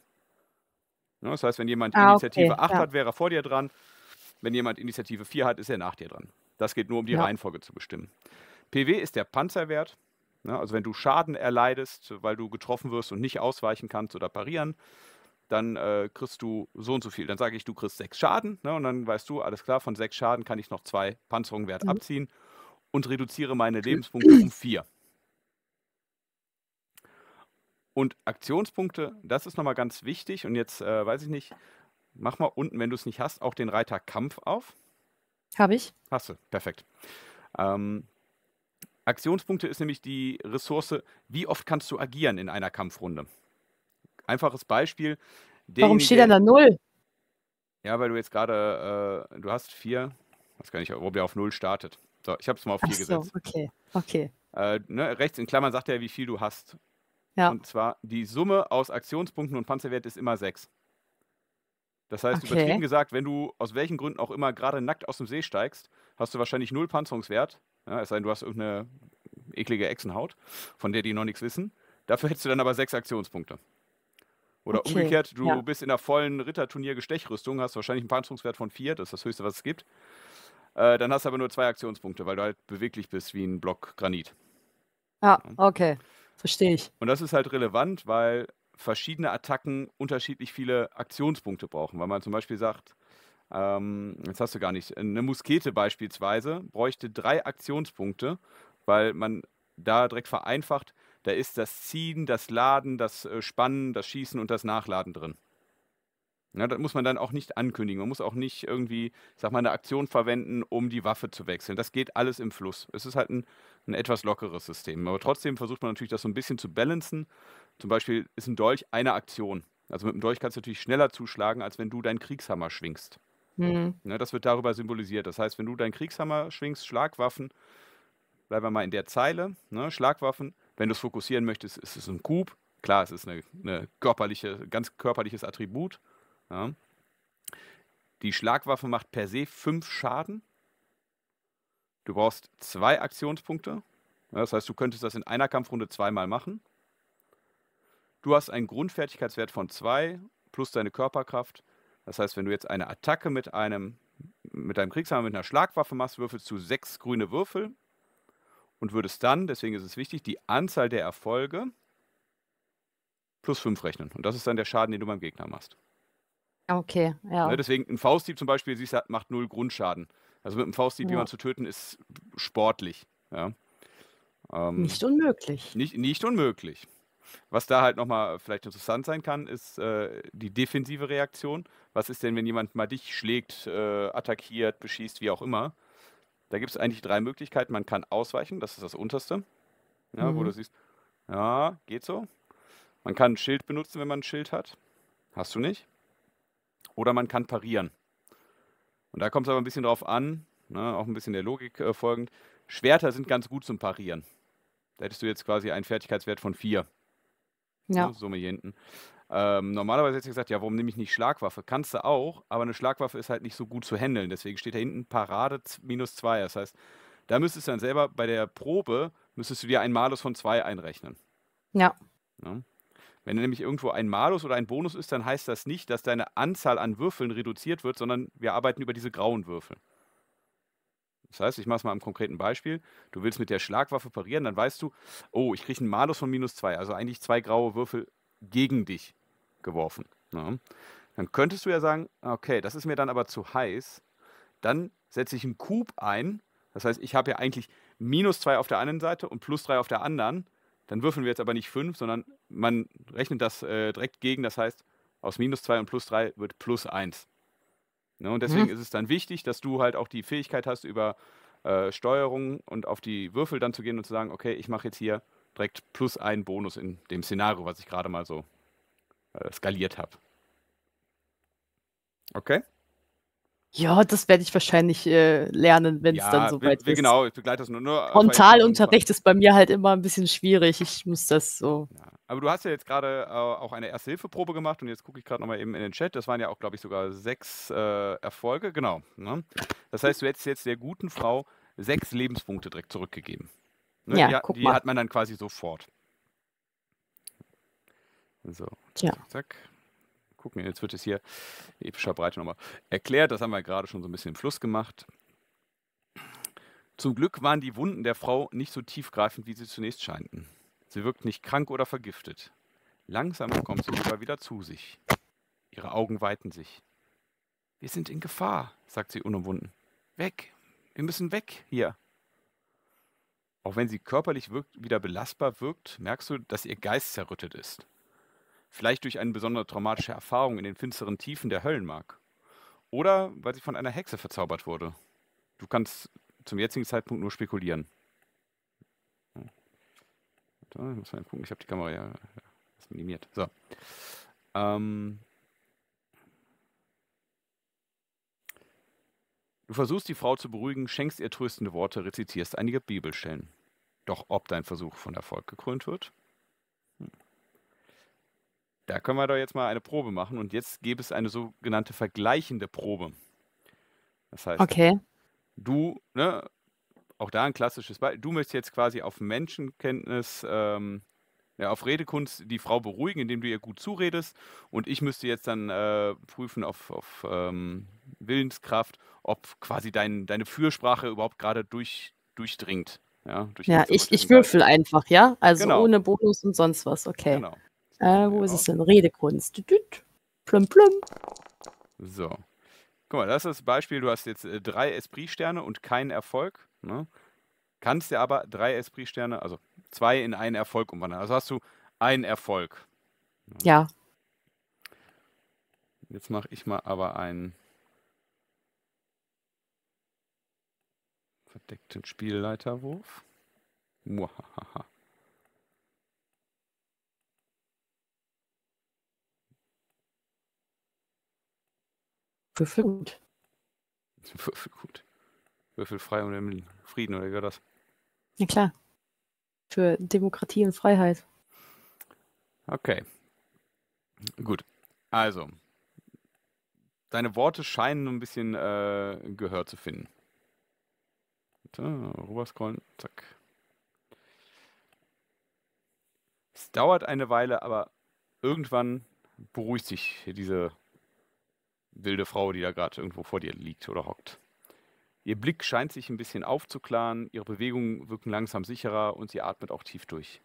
Speaker 1: Ne? Das heißt, wenn jemand ah, Initiative okay, 8 ja. hat, wäre er vor dir dran. Wenn jemand Initiative 4 hat, ist er nach dir dran. Das geht nur um die ja. Reihenfolge zu bestimmen. PW ist der Panzerwert. Ne? Also wenn du Schaden erleidest, weil du getroffen wirst und nicht ausweichen kannst oder parieren, dann äh, kriegst du so und so viel. Dann sage ich, du kriegst sechs Schaden. Ne? Und dann weißt du, alles klar, von sechs Schaden kann ich noch zwei Panzerungen wert mhm. abziehen und reduziere meine Lebenspunkte um vier. Und Aktionspunkte, das ist nochmal ganz wichtig. Und jetzt äh, weiß ich nicht, mach mal unten, wenn du es nicht hast, auch den Reiter Kampf auf. Habe ich. Hast du, perfekt. Ähm, Aktionspunkte ist nämlich die Ressource, wie oft kannst du agieren in einer Kampfrunde. Einfaches Beispiel. Warum steht da Null? Ja, weil du jetzt gerade, äh, du hast vier, was gar nicht, ob der auf Null startet. So, ich habe es mal auf vier Ach so, gesetzt.
Speaker 2: okay, okay.
Speaker 1: Äh, ne, rechts in Klammern sagt er, wie viel du hast. Ja. Und zwar die Summe aus Aktionspunkten und Panzerwert ist immer 6. Das heißt, okay. übertrieben gesagt, wenn du aus welchen Gründen auch immer gerade nackt aus dem See steigst, hast du wahrscheinlich null Panzerungswert. Ja, es sei denn, du hast irgendeine eklige Echsenhaut, von der die noch nichts wissen. Dafür hättest du dann aber sechs Aktionspunkte. Oder okay. umgekehrt, du ja. bist in der vollen Ritterturnier-Gestechrüstung, hast wahrscheinlich einen Panzerungswert von vier, das ist das höchste, was es gibt. Äh, dann hast du aber nur zwei Aktionspunkte, weil du halt beweglich bist wie ein Block Granit.
Speaker 2: Ja, okay. Verstehe ich.
Speaker 1: Und das ist halt relevant, weil verschiedene Attacken unterschiedlich viele Aktionspunkte brauchen. Weil man zum Beispiel sagt, ähm, jetzt hast du gar nicht, eine Muskete beispielsweise bräuchte drei Aktionspunkte, weil man da direkt vereinfacht, da ist das Ziehen, das Laden, das äh, Spannen, das Schießen und das Nachladen drin. Ja, ne, das muss man dann auch nicht ankündigen. Man muss auch nicht irgendwie, ich sag mal, eine Aktion verwenden, um die Waffe zu wechseln. Das geht alles im Fluss. Es ist halt ein, ein etwas lockeres System. Aber trotzdem versucht man natürlich, das so ein bisschen zu balancen. Zum Beispiel ist ein Dolch eine Aktion. Also mit dem Dolch kannst du natürlich schneller zuschlagen, als wenn du deinen Kriegshammer schwingst. Mhm. Ja, ne, das wird darüber symbolisiert. Das heißt, wenn du deinen Kriegshammer schwingst, Schlagwaffen, bleiben wir mal in der Zeile, ne, Schlagwaffen, wenn du es fokussieren möchtest, ist es ein Coup. Klar, es ist ein körperliche, ganz körperliches Attribut. Ja. Die Schlagwaffe macht per se 5 Schaden. Du brauchst 2 Aktionspunkte. Ja, das heißt, du könntest das in einer Kampfrunde zweimal machen. Du hast einen Grundfertigkeitswert von 2 plus deine Körperkraft. Das heißt, wenn du jetzt eine Attacke mit einem mit deinem Kriegshammer mit einer Schlagwaffe machst, würfelst du 6 grüne Würfel und würdest dann, deswegen ist es wichtig, die Anzahl der Erfolge plus 5 rechnen. Und das ist dann der Schaden, den du beim Gegner machst.
Speaker 2: Okay, ja. Ne,
Speaker 1: deswegen ein Faustdieb zum Beispiel, siehst du, macht null Grundschaden. Also mit einem Faustdieb ja. jemanden zu töten, ist sportlich. Ja. Ähm, nicht unmöglich. Nicht, nicht unmöglich. Was da halt nochmal vielleicht interessant sein kann, ist äh, die defensive Reaktion. Was ist denn, wenn jemand mal dich schlägt, äh, attackiert, beschießt, wie auch immer? Da gibt es eigentlich drei Möglichkeiten. Man kann ausweichen, das ist das unterste, ja, mhm. wo du mhm. siehst, ja, geht so. Man kann ein Schild benutzen, wenn man ein Schild hat. Hast du nicht oder man kann parieren. Und da kommt es aber ein bisschen drauf an, ne, auch ein bisschen der Logik äh, folgend. Schwerter sind ganz gut zum Parieren. Da hättest du jetzt quasi einen Fertigkeitswert von 4. Ja. So, ne, Summe hier hinten. Ähm, normalerweise hätte ich gesagt, ja, warum nehme ich nicht Schlagwaffe? Kannst du auch, aber eine Schlagwaffe ist halt nicht so gut zu handeln. Deswegen steht da hinten Parade minus 2. Das heißt, da müsstest du dann selber bei der Probe, müsstest du dir einen Malus von 2 einrechnen. Ja. ja. Ne? Wenn nämlich irgendwo ein Malus oder ein Bonus ist, dann heißt das nicht, dass deine Anzahl an Würfeln reduziert wird, sondern wir arbeiten über diese grauen Würfel. Das heißt, ich mache es mal am konkreten Beispiel. Du willst mit der Schlagwaffe parieren, dann weißt du, oh, ich kriege einen Malus von minus zwei, also eigentlich zwei graue Würfel gegen dich geworfen. Ja. Ne? Dann könntest du ja sagen, okay, das ist mir dann aber zu heiß. Dann setze ich einen Cube ein. Das heißt, ich habe ja eigentlich minus zwei auf der einen Seite und plus drei auf der anderen. Dann würfeln wir jetzt aber nicht 5, sondern man rechnet das äh, direkt gegen. Das heißt, aus minus 2 und plus 3 wird plus 1. Ne, und deswegen mhm. ist es dann wichtig, dass du halt auch die Fähigkeit hast, über äh, Steuerung und auf die Würfel dann zu gehen und zu sagen, okay, ich mache jetzt hier direkt plus einen Bonus in dem Szenario, was ich gerade mal so äh, skaliert habe. Okay?
Speaker 2: Ja, das werde ich wahrscheinlich äh, lernen, wenn es ja, dann soweit ist. Genau, ich begleite das nur. nur Frontalunterricht ist bei mir halt immer ein bisschen schwierig. Ich muss das so. Ja.
Speaker 1: Aber du hast ja jetzt gerade äh, auch eine Erste-Hilfe-Probe gemacht und jetzt gucke ich gerade nochmal eben in den Chat. Das waren ja auch, glaube ich, sogar sechs äh, Erfolge. Genau. Ne? Das heißt, du hättest jetzt der guten Frau sechs Lebenspunkte direkt zurückgegeben. Ne? Ja, die, guck die mal. hat man dann quasi sofort. So. Tja. Zack gucken, jetzt wird es hier epischer Breite nochmal erklärt. Das haben wir gerade schon so ein bisschen im Fluss gemacht. Zum Glück waren die Wunden der Frau nicht so tiefgreifend, wie sie zunächst scheinten. Sie wirkt nicht krank oder vergiftet. Langsam kommt sie sogar wieder zu sich. Ihre Augen weiten sich. Wir sind in Gefahr, sagt sie unumwunden. Weg! Wir müssen weg hier! Auch wenn sie körperlich wirkt, wieder belastbar wirkt, merkst du, dass ihr Geist zerrüttet ist. Vielleicht durch eine besondere traumatische Erfahrung in den finsteren Tiefen der Höllenmark. Oder weil sie von einer Hexe verzaubert wurde. Du kannst zum jetzigen Zeitpunkt nur spekulieren. Da muss mal gucken, ich habe die Kamera ja, ja minimiert. So. Ähm, du versuchst die Frau zu beruhigen, schenkst ihr tröstende Worte, rezitierst einige Bibelstellen. Doch ob dein Versuch von Erfolg gekrönt wird, da können wir doch jetzt mal eine Probe machen und jetzt gäbe es eine sogenannte vergleichende Probe. Das heißt, okay. du, ne, auch da ein klassisches Beispiel, du möchtest jetzt quasi auf Menschenkenntnis, ähm, ja, auf Redekunst die Frau beruhigen, indem du ihr gut zuredest und ich müsste jetzt dann äh, prüfen auf, auf ähm, Willenskraft, ob quasi dein, deine Fürsprache überhaupt gerade durch, durchdringt. Ja, ja ich, ich
Speaker 2: würfel einfach,
Speaker 1: ja? Also genau. ohne
Speaker 2: Bonus und sonst was, okay. Genau. Äh, wo ja. ist es denn? Redekunst. Plum, plum.
Speaker 1: So. Guck mal, das ist das Beispiel. Du hast jetzt äh, drei Esprit-Sterne und keinen Erfolg. Ne? Kannst dir aber drei Esprit-Sterne, also zwei in einen Erfolg umwandeln. Also hast du einen Erfolg. Ja. Jetzt mache ich mal aber einen verdeckten Spielleiterwurf. Muahaha. Würfel gut. Würfel gut. Würfel frei und im Frieden, oder wie war das?
Speaker 2: Ja klar. Für Demokratie und Freiheit.
Speaker 1: Okay. Gut. Also, deine Worte scheinen ein bisschen äh, Gehör zu finden. Rüberscrollen, zack. Es dauert eine Weile, aber irgendwann beruhigt sich diese wilde Frau, die da gerade irgendwo vor dir liegt oder hockt. Ihr Blick scheint sich ein bisschen aufzuklaren, ihre Bewegungen wirken langsam sicherer und sie atmet auch tief durch.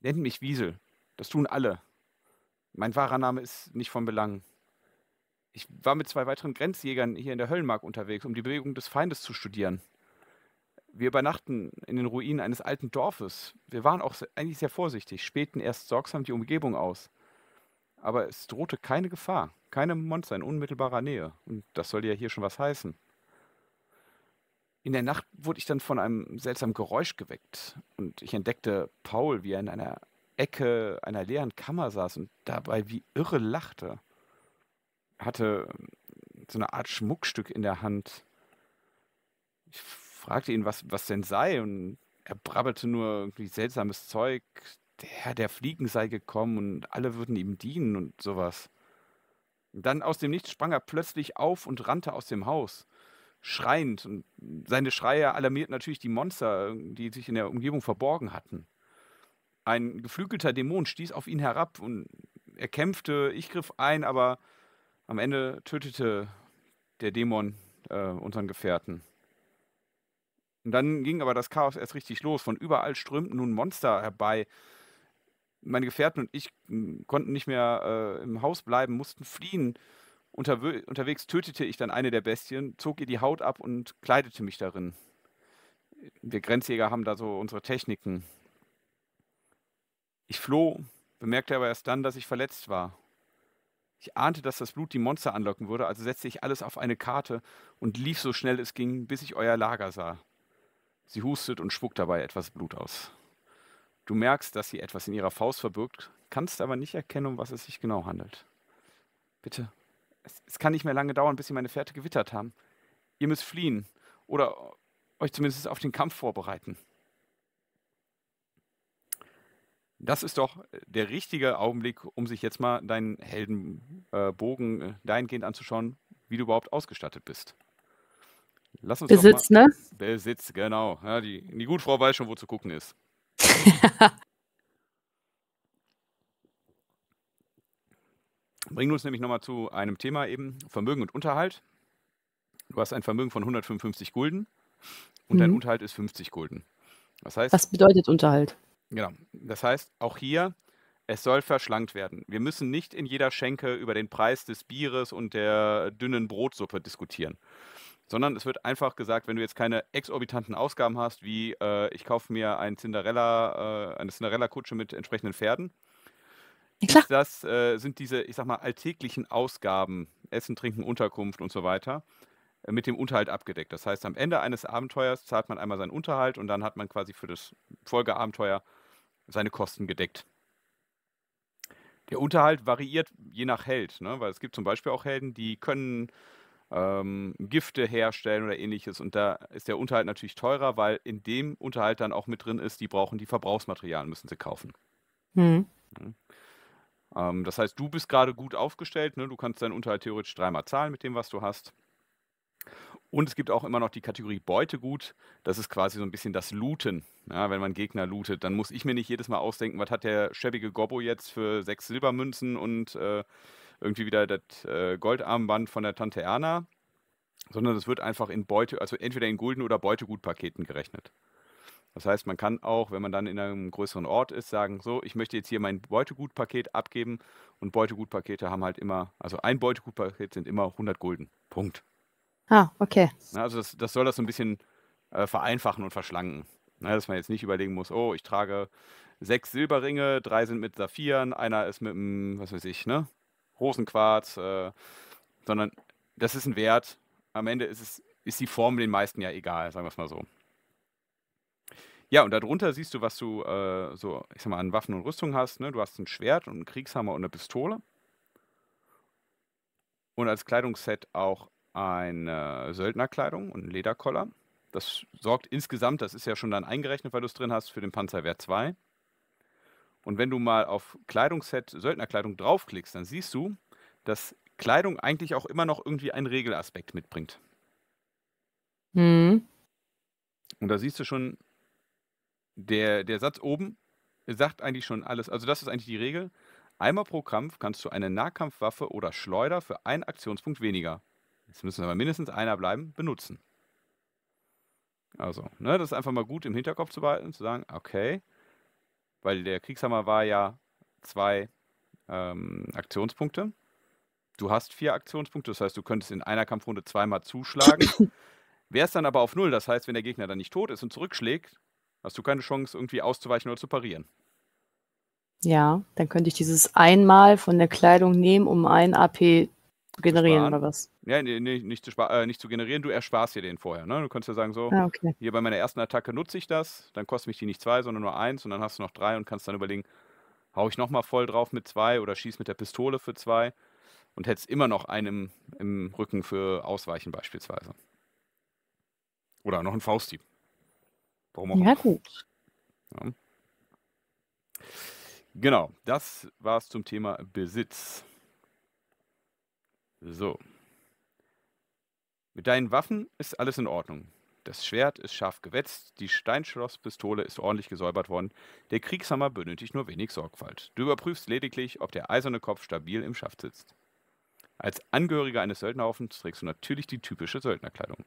Speaker 1: Nennt mich Wiesel. Das tun alle. Mein wahrer Name ist nicht von Belang. Ich war mit zwei weiteren Grenzjägern hier in der Höllenmark unterwegs, um die Bewegung des Feindes zu studieren. Wir übernachten in den Ruinen eines alten Dorfes. Wir waren auch eigentlich sehr vorsichtig, spähten erst sorgsam die Umgebung aus aber es drohte keine Gefahr, keine Monster in unmittelbarer Nähe. Und das soll ja hier schon was heißen. In der Nacht wurde ich dann von einem seltsamen Geräusch geweckt und ich entdeckte Paul, wie er in einer Ecke einer leeren Kammer saß und dabei wie irre lachte. Er hatte ähm, so eine Art Schmuckstück in der Hand. Ich fragte ihn, was, was denn sei und er brabbelte nur irgendwie seltsames Zeug, der Herr der Fliegen sei gekommen und alle würden ihm dienen und sowas. dann aus dem Nichts sprang er plötzlich auf und rannte aus dem Haus, schreiend. Und seine Schreie alarmierten natürlich die Monster, die sich in der Umgebung verborgen hatten. Ein geflügelter Dämon stieß auf ihn herab und er kämpfte. Ich griff ein, aber am Ende tötete der Dämon äh, unseren Gefährten. Und dann ging aber das Chaos erst richtig los. Von überall strömten nun Monster herbei, meine Gefährten und ich hm, konnten nicht mehr äh, im Haus bleiben, mussten fliehen. Unterwe unterwegs tötete ich dann eine der Bestien, zog ihr die Haut ab und kleidete mich darin. Wir Grenzjäger haben da so unsere Techniken. Ich floh, bemerkte aber erst dann, dass ich verletzt war. Ich ahnte, dass das Blut die Monster anlocken würde, also setzte ich alles auf eine Karte und lief so schnell es ging, bis ich euer Lager sah. Sie hustet und spuckt dabei etwas Blut aus. Du merkst, dass sie etwas in ihrer Faust verbirgt, kannst aber nicht erkennen, um was es sich genau handelt. Bitte, es, es kann nicht mehr lange dauern, bis sie meine Fährte gewittert haben. Ihr müsst fliehen oder euch zumindest auf den Kampf vorbereiten. Das ist doch äh, der richtige Augenblick, um sich jetzt mal deinen Heldenbogen äh, äh, dahingehend anzuschauen, wie du überhaupt ausgestattet bist. Lass uns Besitz, mal, ne? Besitz, genau. Ja, die, die Gutfrau weiß schon, wo zu gucken ist. Bringen wir uns nämlich nochmal zu einem Thema eben Vermögen und Unterhalt. Du hast ein Vermögen von 155 Gulden und mhm. dein Unterhalt ist 50 Gulden. Das heißt, Was
Speaker 2: bedeutet Unterhalt?
Speaker 1: Genau. Das heißt, auch hier, es soll verschlankt werden. Wir müssen nicht in jeder Schenke über den Preis des Bieres und der dünnen Brotsuppe diskutieren sondern es wird einfach gesagt, wenn du jetzt keine exorbitanten Ausgaben hast, wie äh, ich kaufe mir ein Cinderella, äh, eine Cinderella-Kutsche mit entsprechenden Pferden, ja, das äh, sind diese, ich sag mal, alltäglichen Ausgaben, Essen, Trinken, Unterkunft und so weiter, äh, mit dem Unterhalt abgedeckt. Das heißt, am Ende eines Abenteuers zahlt man einmal seinen Unterhalt und dann hat man quasi für das Folgeabenteuer seine Kosten gedeckt. Der Unterhalt variiert je nach Held, ne? weil es gibt zum Beispiel auch Helden, die können ähm, Gifte herstellen oder ähnliches. Und da ist der Unterhalt natürlich teurer, weil in dem Unterhalt dann auch mit drin ist, die brauchen die Verbrauchsmaterialien, müssen sie kaufen. Mhm. mhm. Ähm, das heißt, du bist gerade gut aufgestellt. Ne? Du kannst deinen Unterhalt theoretisch dreimal zahlen mit dem, was du hast. Und es gibt auch immer noch die Kategorie Beutegut. Das ist quasi so ein bisschen das Looten. Ja, wenn man Gegner lootet, dann muss ich mir nicht jedes Mal ausdenken, was hat der schäbige Gobbo jetzt für sechs Silbermünzen und äh, irgendwie wieder das äh, Goldarmband von der Tante Erna, sondern es wird einfach in Beute, also entweder in Gulden- oder Beutegutpaketen gerechnet. Das heißt, man kann auch, wenn man dann in einem größeren Ort ist, sagen, so, ich möchte jetzt hier mein Beutegutpaket abgeben und Beutegutpakete haben halt immer, also ein Beutegutpaket sind immer 100 Gulden. Punkt.
Speaker 2: Ah, okay.
Speaker 1: Also das, das soll das so ein bisschen äh, vereinfachen und verschlanken. Na, dass man jetzt nicht überlegen muss, oh, ich trage sechs Silberringe, drei sind mit Saphiren, einer ist mit einem, was weiß ich, ne? Rosenquarz, äh, sondern das ist ein Wert. Am Ende ist, es, ist die Form den meisten ja egal, sagen wir es mal so. Ja, und darunter siehst du, was du äh, so, ich sag mal, an Waffen und Rüstung hast. Ne? Du hast ein Schwert und einen Kriegshammer und eine Pistole. Und als Kleidungsset auch eine Söldnerkleidung und einen Lederkoller. Das sorgt insgesamt, das ist ja schon dann eingerechnet, weil du es drin hast, für den Panzerwert 2. Und wenn du mal auf Kleidungsset Söldnerkleidung draufklickst, dann siehst du, dass Kleidung eigentlich auch immer noch irgendwie einen Regelaspekt mitbringt. Mhm. Und da siehst du schon, der, der Satz oben sagt eigentlich schon alles. Also das ist eigentlich die Regel. Einmal pro Kampf kannst du eine Nahkampfwaffe oder Schleuder für einen Aktionspunkt weniger. Jetzt müssen aber mindestens einer bleiben, benutzen. Also, ne, das ist einfach mal gut im Hinterkopf zu behalten, zu sagen, okay, weil der Kriegshammer war ja zwei ähm, Aktionspunkte. Du hast vier Aktionspunkte, das heißt, du könntest in einer Kampfrunde zweimal zuschlagen. Wärst dann aber auf null, das heißt, wenn der Gegner dann nicht tot ist und zurückschlägt, hast du keine Chance, irgendwie auszuweichen oder zu parieren.
Speaker 2: Ja, dann könnte ich dieses einmal von der Kleidung nehmen, um einen AP zu generieren sparen. oder was?
Speaker 1: Ja, nee, nee nicht, zu äh, nicht zu generieren, du ersparst dir den vorher. Ne? Du kannst ja sagen, so, ah, okay. hier bei meiner ersten Attacke nutze ich das, dann kostet mich die nicht zwei, sondern nur eins und dann hast du noch drei und kannst dann überlegen, hau ich nochmal voll drauf mit zwei oder schieß mit der Pistole für zwei und hättest immer noch einen im, im Rücken für Ausweichen beispielsweise. Oder noch einen Faustdieb. Warum auch Ja, gut. Ja. Genau, das war's zum Thema Besitz. So. Mit deinen Waffen ist alles in Ordnung. Das Schwert ist scharf gewetzt, die Steinschlosspistole ist ordentlich gesäubert worden, der Kriegshammer benötigt nur wenig Sorgfalt. Du überprüfst lediglich, ob der eiserne Kopf stabil im Schaft sitzt. Als Angehöriger eines Söldnerhaufens trägst du natürlich die typische Söldnerkleidung.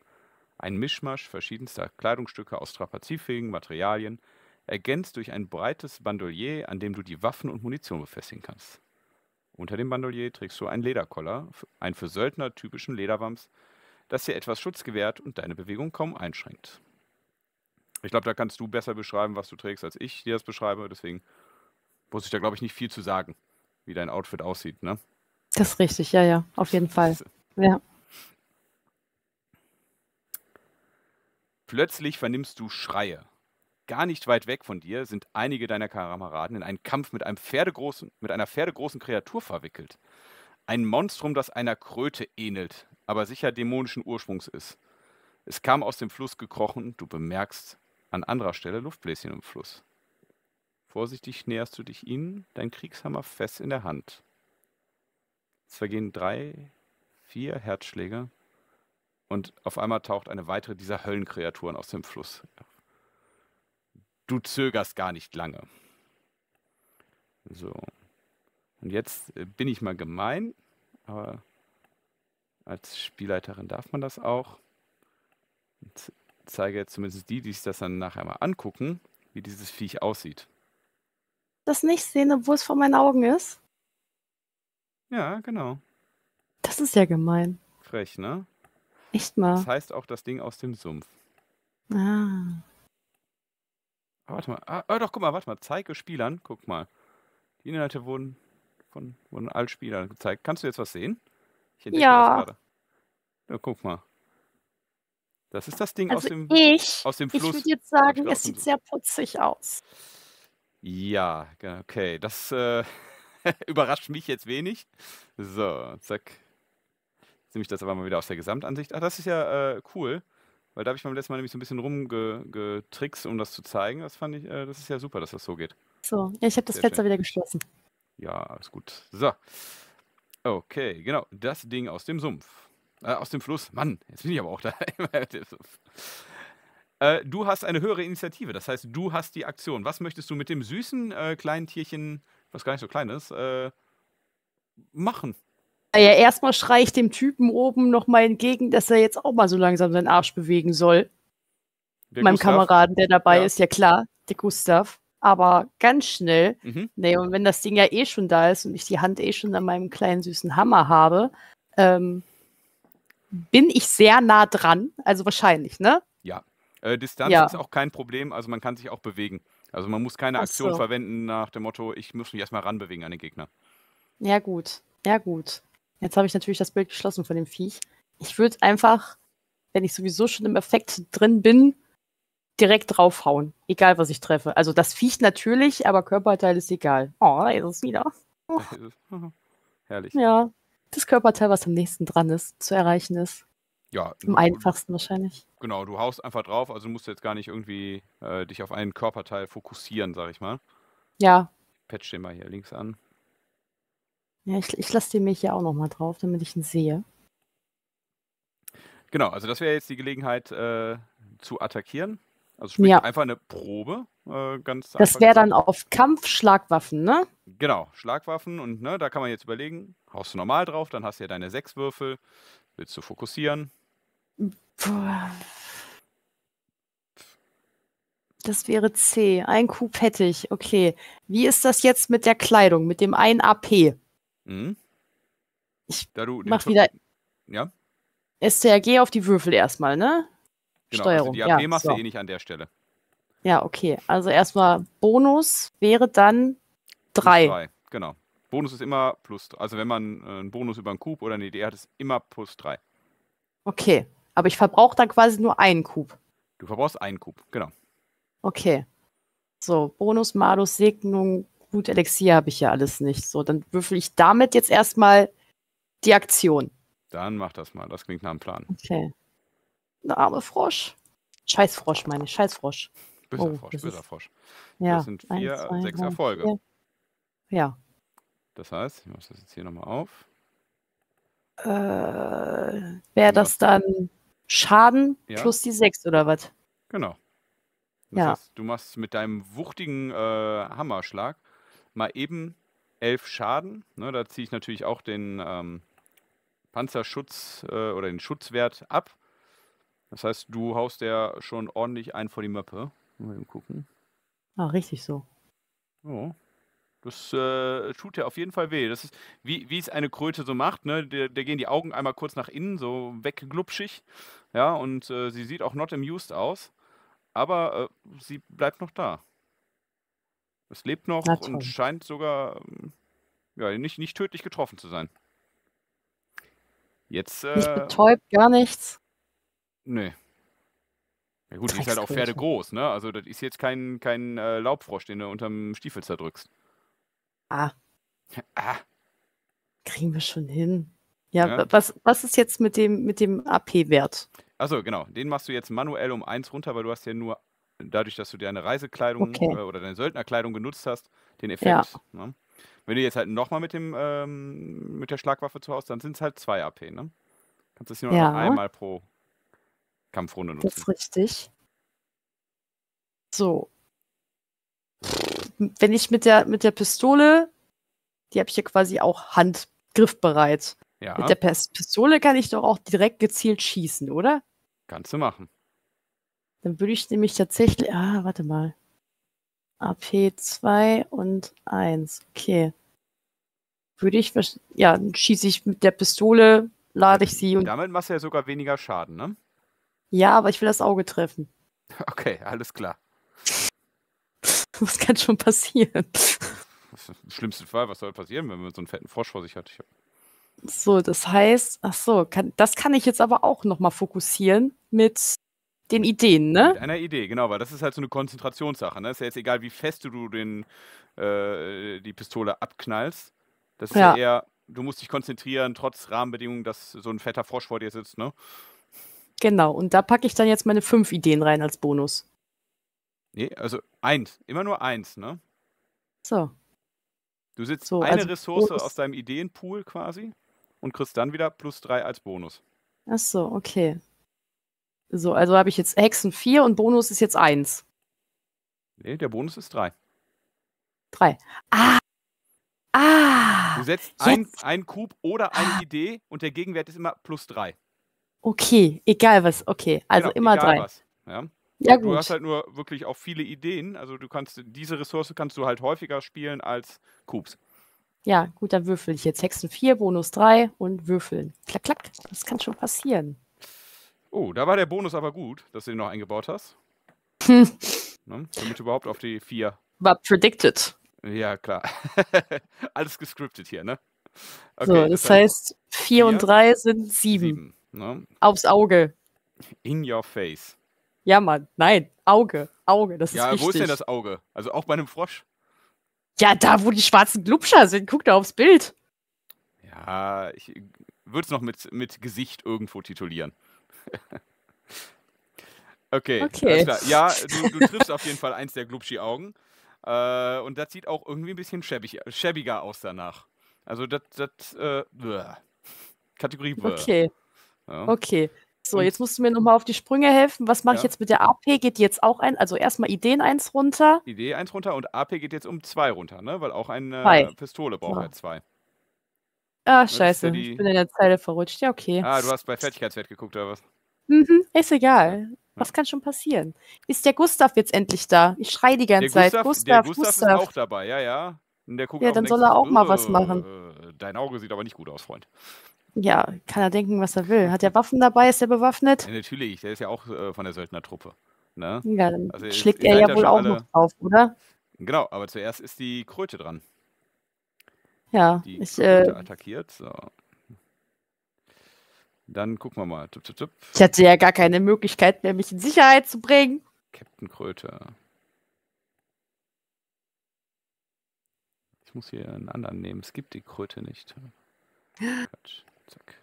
Speaker 1: Ein Mischmasch verschiedenster Kleidungsstücke aus strapazierfähigen Materialien, ergänzt durch ein breites Bandolier, an dem du die Waffen und Munition befestigen kannst. Unter dem Bandolier trägst du einen Lederkoller, einen für Söldner typischen Lederwams, das dir etwas Schutz gewährt und deine Bewegung kaum einschränkt. Ich glaube, da kannst du besser beschreiben, was du trägst, als ich dir das beschreibe. Deswegen muss ich da, glaube ich, nicht viel zu sagen, wie dein Outfit aussieht, ne?
Speaker 2: Das ist richtig, ja, ja, auf jeden Fall. Ja.
Speaker 1: Plötzlich vernimmst du Schreie gar nicht weit weg von dir sind einige deiner Kameraden in einen Kampf mit, einem pferdegroßen, mit einer pferdegroßen Kreatur verwickelt. Ein Monstrum, das einer Kröte ähnelt, aber sicher dämonischen Ursprungs ist. Es kam aus dem Fluss gekrochen, du bemerkst an anderer Stelle Luftbläschen im Fluss. Vorsichtig näherst du dich ihnen, dein Kriegshammer fest in der Hand. Es vergehen drei, vier Herzschläge und auf einmal taucht eine weitere dieser Höllenkreaturen aus dem Fluss du zögerst gar nicht lange. So. Und jetzt äh, bin ich mal gemein, aber als Spielleiterin darf man das auch. Und zeige jetzt zumindest die, die sich das dann nachher mal angucken, wie dieses Viech aussieht.
Speaker 2: Das nicht sehen, obwohl es vor meinen Augen ist?
Speaker 1: Ja, genau. Das ist
Speaker 2: ja gemein.
Speaker 1: Frech, ne? Echt mal. Das heißt auch das Ding aus dem Sumpf. Ah. Ah, warte mal. Ah, oh doch, guck mal, warte mal. Zeige Spielern. Guck mal. Die Inhalte wurden von wurden allen Spielern gezeigt. Kannst du jetzt was sehen? ja. Ja, guck mal. Das ist das Ding also aus, dem, ich, aus dem Fluss. Ich würde jetzt sagen, es sieht
Speaker 2: so. sehr putzig aus.
Speaker 1: Ja, okay. Das äh, überrascht mich jetzt wenig. So, zack. Jetzt nehme ich das aber mal wieder aus der Gesamtansicht. Ach, das ist ja äh, cool. Weil da habe ich beim letzten Mal nämlich so ein bisschen rumgetrickst, um das zu zeigen. Das fand ich, äh, das ist ja super, dass das so geht. So, ja, ich habe das Fenster wieder geschlossen. Ja, alles gut. So. Okay, genau. Das Ding aus dem Sumpf. Äh, aus dem Fluss. Mann, jetzt bin ich aber auch da. Äh, du hast eine höhere Initiative, das heißt, du hast die Aktion. Was möchtest du mit dem süßen äh, kleinen Tierchen, was gar nicht so klein ist, äh, machen?
Speaker 2: Naja, ah erstmal schrei ich dem Typen oben nochmal entgegen, dass er jetzt auch mal so langsam seinen Arsch bewegen soll.
Speaker 1: Der Meinem Gustav. Kameraden,
Speaker 2: der dabei ja. ist, ja klar, der Gustav. Aber ganz schnell. Mhm. Nee, und wenn das Ding ja eh schon da ist und ich die Hand eh schon an meinem kleinen süßen Hammer habe, ähm, bin ich sehr nah dran. Also wahrscheinlich, ne?
Speaker 1: Ja. Äh, Distanz ja. ist auch kein Problem. Also man kann sich auch bewegen. Also man muss keine Aktion so. verwenden nach dem Motto, ich muss mich erstmal ranbewegen an den Gegner.
Speaker 2: Ja, gut. Ja, gut. Jetzt habe ich natürlich das Bild geschlossen von dem Viech. Ich würde einfach, wenn ich sowieso schon im Effekt drin bin, direkt draufhauen. Egal, was ich treffe. Also das Viech natürlich, aber Körperteil ist egal. Oh, da ist es wieder.
Speaker 1: Oh. Mhm. Herrlich. Ja,
Speaker 2: das Körperteil, was am nächsten dran ist, zu erreichen ist. Ja. Am einfachsten wahrscheinlich.
Speaker 1: Genau, du haust einfach drauf, also musst du jetzt gar nicht irgendwie äh, dich auf einen Körperteil fokussieren, sag ich mal. Ja. Ich patch den mal hier links an.
Speaker 2: Ja, ich, ich lasse den mich ja auch nochmal drauf, damit ich ihn sehe.
Speaker 1: Genau, also das wäre jetzt die Gelegenheit äh, zu attackieren. Also sprich ja. einfach eine Probe. Äh, ganz das wäre dann
Speaker 2: auf Kampf Schlagwaffen, ne?
Speaker 1: Genau, Schlagwaffen und ne, da kann man jetzt überlegen, haust du normal drauf, dann hast du ja deine sechs Würfel. Willst du fokussieren?
Speaker 2: Puh. Das wäre C. Ein Coup hätte ich. Okay. Wie ist das jetzt mit der Kleidung, mit dem 1 AP?
Speaker 1: Mhm. Ich da du mach wieder ja?
Speaker 2: STRG auf die Würfel erstmal, ne?
Speaker 1: Genau, also Steuerung. Also die AP ja, machst so. du eh nicht an der Stelle.
Speaker 2: Ja, okay. Also erstmal Bonus wäre dann 3.
Speaker 1: Genau. Bonus ist immer plus, also wenn man äh, einen Bonus über einen Coup oder eine Idee hat, ist immer plus 3.
Speaker 2: Okay, aber ich verbrauche dann quasi nur einen Coup.
Speaker 1: Du verbrauchst einen Coup, genau.
Speaker 2: Okay. So, Bonus, Malus, Segnung, gut, Elixier habe ich ja alles nicht. So, dann würfel ich damit jetzt erstmal die Aktion.
Speaker 1: Dann mach das mal, das klingt nach einem Plan. Okay. Eine
Speaker 2: arme Frosch. Scheiß Frosch, meine ich, scheiß Frosch. Böser oh, Frosch, böser ist... Frosch. Ja, das sind vier, eins, zwei, sechs drei, Erfolge. Vier. Ja.
Speaker 1: Das heißt, ich mache das jetzt hier nochmal auf.
Speaker 2: Äh, Wäre das dann Schaden ja. plus die sechs oder was? Genau. Das ja. heißt,
Speaker 1: du machst mit deinem wuchtigen äh, Hammerschlag mal eben 11 Schaden. Ne, da ziehe ich natürlich auch den ähm, Panzerschutz äh, oder den Schutzwert ab. Das heißt, du haust ja schon ordentlich ein vor die Möppe. Mal gucken. Ah, richtig so. Oh. Das äh, tut ja auf jeden Fall weh. Das ist, wie, wie es eine Kröte so macht, ne? Der, der, gehen die Augen einmal kurz nach innen, so wegglubschig. Ja, und äh, sie sieht auch not amused aus. Aber äh, sie bleibt noch da. Es lebt noch Na, und scheint sogar hm, ja, nicht, nicht tödlich getroffen zu sein. Jetzt. Äh, nicht
Speaker 2: betäubt, gar nichts.
Speaker 1: Nee. Ja gut, die ist halt auch Pferde groß, ne? Also das ist jetzt kein, kein äh, Laubfrosch, den du unterm Stiefel zerdrückst.
Speaker 2: Ah. ah. Kriegen wir schon hin. Ja, ja, Was, was ist jetzt mit dem, mit dem AP-Wert?
Speaker 1: Achso, genau. Den machst du jetzt manuell um 1 runter, weil du hast ja nur dadurch, dass du deine Reisekleidung okay. Äh, oder deine Söldnerkleidung genutzt hast, den Effekt. Ja. Ne? Wenn du jetzt halt nochmal mit dem ähm, mit der Schlagwaffe zu Hause, dann sind es halt zwei AP, ne? Kannst du es nur ja. noch einmal pro Kampfrunde nutzen. Das
Speaker 2: ist richtig. So. Wenn ich mit der mit der Pistole, die habe ich hier quasi auch handgriffbereit. Ja. Mit der Pistole kann ich doch auch direkt gezielt schießen, oder?
Speaker 1: Kannst du machen.
Speaker 2: Dann würde ich nämlich tatsächlich. Ah, warte mal. AP 2 und 1. Okay. Würde ich. Ja, dann schieße ich mit der Pistole, lade ich sie. Und
Speaker 1: Damit machst du ja sogar weniger Schaden, ne?
Speaker 2: Ja, aber ich will das Auge treffen.
Speaker 1: Okay, alles klar.
Speaker 2: Was kann schon passieren?
Speaker 1: Im schlimmsten Fall, was soll passieren, wenn man so einen fetten Frosch vor sich hat?
Speaker 2: so, das heißt, ach so, kann, das kann ich jetzt aber auch nochmal fokussieren mit den Ideen, ne? Mit
Speaker 1: einer Idee, genau, weil das ist halt so eine Konzentrationssache. Ne? Ist ja jetzt egal, wie fest du den, äh, die Pistole abknallst. Das ist ja. ja. eher, du musst dich konzentrieren, trotz Rahmenbedingungen, dass so ein fetter Frosch vor dir sitzt, ne?
Speaker 2: Genau, und da packe ich dann jetzt meine fünf Ideen rein als Bonus.
Speaker 1: Nee, also eins, immer nur eins, ne? So. Du sitzt so, eine also Ressource aus deinem Ideenpool quasi und kriegst dann wieder plus drei als Bonus.
Speaker 2: Ach so, okay. So, also habe ich jetzt Hexen 4 und Bonus
Speaker 1: ist jetzt 1. Nee, der Bonus ist 3. 3. Ah! Ah! Du setzt einen ein oder eine ah. Idee und der Gegenwert ist immer plus 3. Okay, egal was. Okay, also genau, immer 3. Ja. ja du hast halt nur wirklich auch viele Ideen. Also du kannst diese Ressource kannst du halt häufiger spielen als Cubes.
Speaker 2: Ja, gut, dann würfel ich jetzt Hexen 4, Bonus 3 und würfeln. Klack, klack. Das kann schon passieren.
Speaker 1: Oh, da war der Bonus aber gut, dass du den noch eingebaut hast. Hm. Ne? Damit du überhaupt auf die 4. War predicted. Ja, klar. Alles gescriptet hier, ne? Okay, so, das, das heißt, 4 und 3
Speaker 2: sind 7. Ne? Aufs Auge.
Speaker 1: In your face.
Speaker 2: Ja, Mann. Nein, Auge.
Speaker 1: Auge, das ja, ist wichtig. Ja, wo ist denn das Auge? Also auch bei einem Frosch?
Speaker 2: Ja, da, wo die schwarzen Glubscher sind. Guck da aufs Bild.
Speaker 1: Ja, ich würde es noch mit, mit Gesicht irgendwo titulieren. okay, okay. Ja, du, du, triffst auf jeden Fall eins der Glubschi-Augen. Äh, und das sieht auch irgendwie ein bisschen schäbig, schäbiger aus danach. Also das, das, äh, Kategorie bleh. Okay. Ja. Okay. So, jetzt
Speaker 2: musst du mir nochmal auf die Sprünge helfen. Was mache ja. ich jetzt mit der AP? Geht die jetzt auch ein? Also erstmal Ideen 1 runter.
Speaker 1: Idee 1 runter und AP geht jetzt um 2 runter, ne? Weil auch eine äh, zwei. Pistole braucht ja genau. 2.
Speaker 2: Ah, scheiße. die... Ich bin in der Zeile verrutscht. Ja, okay. Ah, du
Speaker 1: hast bei Fertigkeitswert geguckt, oder was?
Speaker 2: Mhm, ist egal. Was kann schon passieren? Ist der Gustav jetzt endlich da? Ich schreie die ganze der Zeit. Gustav, Gustav, der Gustav, Gustav, ist auch
Speaker 1: dabei, ja, ja. ja, dann soll er auch mal was machen. Äh, dein Auge sieht aber nicht gut aus, Freund.
Speaker 2: Ja, kann er denken, was er will. Hat er Waffen dabei? Ist er bewaffnet?
Speaker 1: Ja, natürlich, der ist ja auch äh, von der Söldnertruppe. Ne? Ja, dann also schlägt er ja wohl auch alle... noch drauf, oder? Genau, aber zuerst ist die Kröte dran. Ja, die ich, äh, attackiert. So. Dann gucken wir mal. Tipp, tipp, tipp.
Speaker 2: Ich hatte ja gar keine Möglichkeit mehr, mich in Sicherheit zu bringen.
Speaker 1: Captain Kröte. Ich muss hier einen anderen nehmen. Es gibt die Kröte nicht. Zack.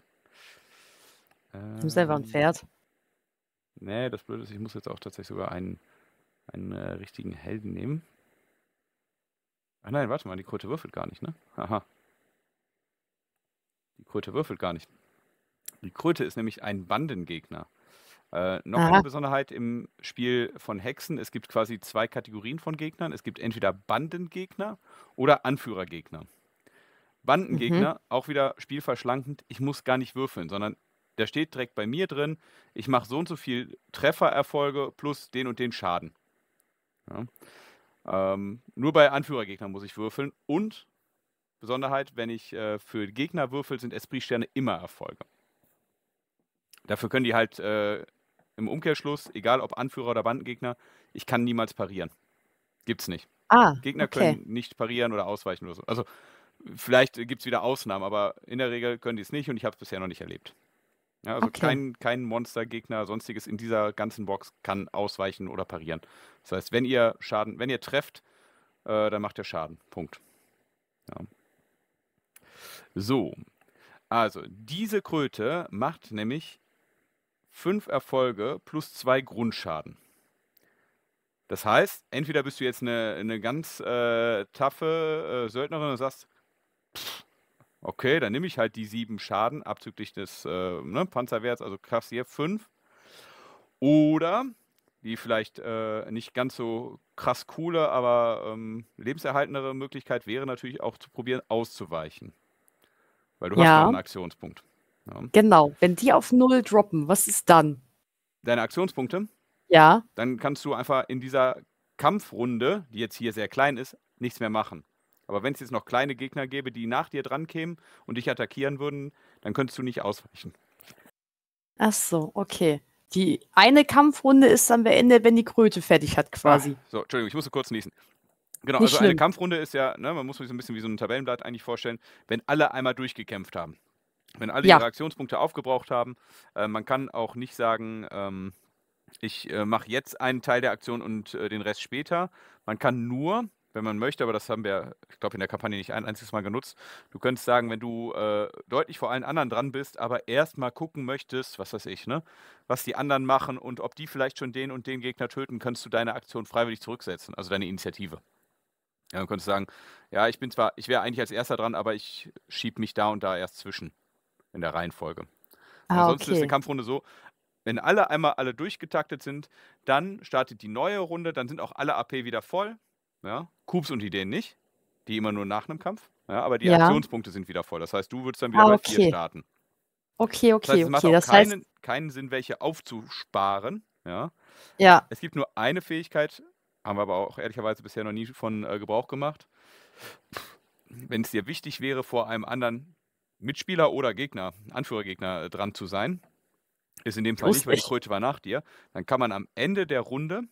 Speaker 1: du bist einfach ein ähm, Pferd. Nee, das Blöde ist, ich muss jetzt auch tatsächlich sogar einen, einen äh, richtigen Helden nehmen. Ach nein, warte mal, die Kröte würfelt gar nicht, ne? Aha. Die Kröte würfelt gar nicht. Die Kröte ist nämlich ein Bandengegner. Äh, noch Aha. eine Besonderheit im Spiel von Hexen: Es gibt quasi zwei Kategorien von Gegnern. Es gibt entweder Bandengegner oder Anführergegner. Bandengegner, mhm. auch wieder spielverschlankend, ich muss gar nicht würfeln, sondern der steht direkt bei mir drin, ich mache so und so viel Treffererfolge plus den und den Schaden. Ja. Ähm, nur bei Anführergegnern muss ich würfeln und Besonderheit, wenn ich äh, für Gegner würfel, sind Esprit-Sterne immer Erfolge. Dafür können die halt äh, im Umkehrschluss, egal ob Anführer oder Bandengegner, ich kann niemals parieren. Gibt's nicht. Ah, Gegner okay. können nicht parieren oder ausweichen oder so. Also vielleicht gibt es wieder Ausnahmen, aber in der Regel können die es nicht und ich habe es bisher noch nicht erlebt. Ja, also okay. kein, kein Monster, sonstiges in dieser ganzen Box kann ausweichen oder parieren. Das heißt, wenn ihr Schaden, wenn ihr trefft, äh, dann macht ihr Schaden. Punkt. Ja. So. Also, diese Kröte macht nämlich fünf Erfolge plus zwei Grundschaden. Das heißt, entweder bist du jetzt eine, eine ganz äh, taffe äh, Söldnerin und sagst, pff, Okay, dann nehme ich halt die sieben Schaden abzüglich des äh, ne, Panzerwerts, also Kraft hier 5. Oder die vielleicht äh, nicht ganz so krass coole, aber ähm, lebenserhaltendere Möglichkeit wäre natürlich auch zu probieren, auszuweichen. Weil du ja. hast noch einen Aktionspunkt. Ja.
Speaker 2: Ne? Genau, wenn die auf Null droppen, was ist dann?
Speaker 1: Deine Aktionspunkte? Ja. Dann kannst du einfach in dieser Kampfrunde, die jetzt hier sehr klein ist, nichts mehr machen. Aber wenn es jetzt noch kleine Gegner gäbe, die nach dir dran kämen und dich attackieren würden, dann könntest du nicht ausweichen.
Speaker 2: Ach so, okay. Die eine Kampfrunde ist dann beendet, wenn die Kröte fertig hat, ah, quasi.
Speaker 1: Ach, so, Entschuldigung, ich musste kurz niesen. Genau, nicht also schlimm. eine Kampfrunde ist ja, ne, man muss sich so ein bisschen wie so ein Tabellenblatt eigentlich vorstellen, wenn alle einmal durchgekämpft haben. Wenn alle ja. ihre Aktionspunkte aufgebraucht haben. Äh, man kann auch nicht sagen, ähm, ich äh, mache jetzt einen Teil der Aktion und äh, den Rest später. Man kann nur, wenn man möchte, aber das haben wir, ich glaube, in der Kampagne nicht ein einziges Mal genutzt. Du könntest sagen, wenn du äh, deutlich vor allen anderen dran bist, aber erstmal gucken möchtest, was weiß ich, ne, was die anderen machen und ob die vielleicht schon den und den Gegner töten, kannst du deine Aktion freiwillig zurücksetzen, also deine Initiative. Ja, dann könntest du sagen, ja, ich bin zwar, ich wäre eigentlich als erster dran, aber ich schiebe mich da und da erst zwischen in der Reihenfolge. Ah, Ansonsten okay. ist eine Kampfrunde so, wenn alle einmal alle durchgetaktet sind, dann startet die neue Runde, dann sind auch alle AP wieder voll ja? Coups und Ideen nicht, die immer nur nach einem Kampf. Ja, aber die ja. Aktionspunkte sind wieder voll. Das heißt, du würdest dann wieder ah, okay. bei vier starten. Okay, okay, das heißt, es macht okay. Auch keinen, heißt... keinen Sinn, welche aufzusparen. Ja? ja. Es gibt nur eine Fähigkeit, haben wir aber auch ehrlicherweise bisher noch nie von äh, Gebrauch gemacht. Wenn es dir wichtig wäre, vor einem anderen Mitspieler oder Gegner, Anführergegner äh, dran zu sein, ist in dem Fall Lust nicht, weil die Kröte war nach dir, dann kann man am Ende der Runde,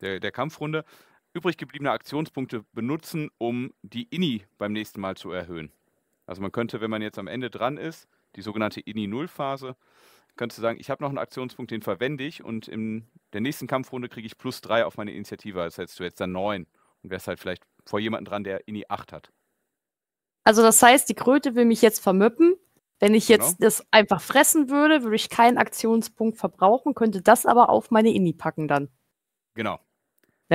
Speaker 1: der, der Kampfrunde, übrig gebliebene Aktionspunkte benutzen, um die INI beim nächsten Mal zu erhöhen. Also man könnte, wenn man jetzt am Ende dran ist, die sogenannte INI-Null-Phase, könntest du sagen, ich habe noch einen Aktionspunkt, den verwende ich und in der nächsten Kampfrunde kriege ich plus drei auf meine Initiative. Das hättest du jetzt dann neun und wärst halt vielleicht vor jemandem dran, der INI 8 hat.
Speaker 2: Also das heißt, die Kröte will mich jetzt vermüppen. Wenn ich genau. jetzt genau. das einfach fressen würde, würde ich keinen Aktionspunkt verbrauchen, könnte das aber auf meine INI packen dann.
Speaker 1: Genau.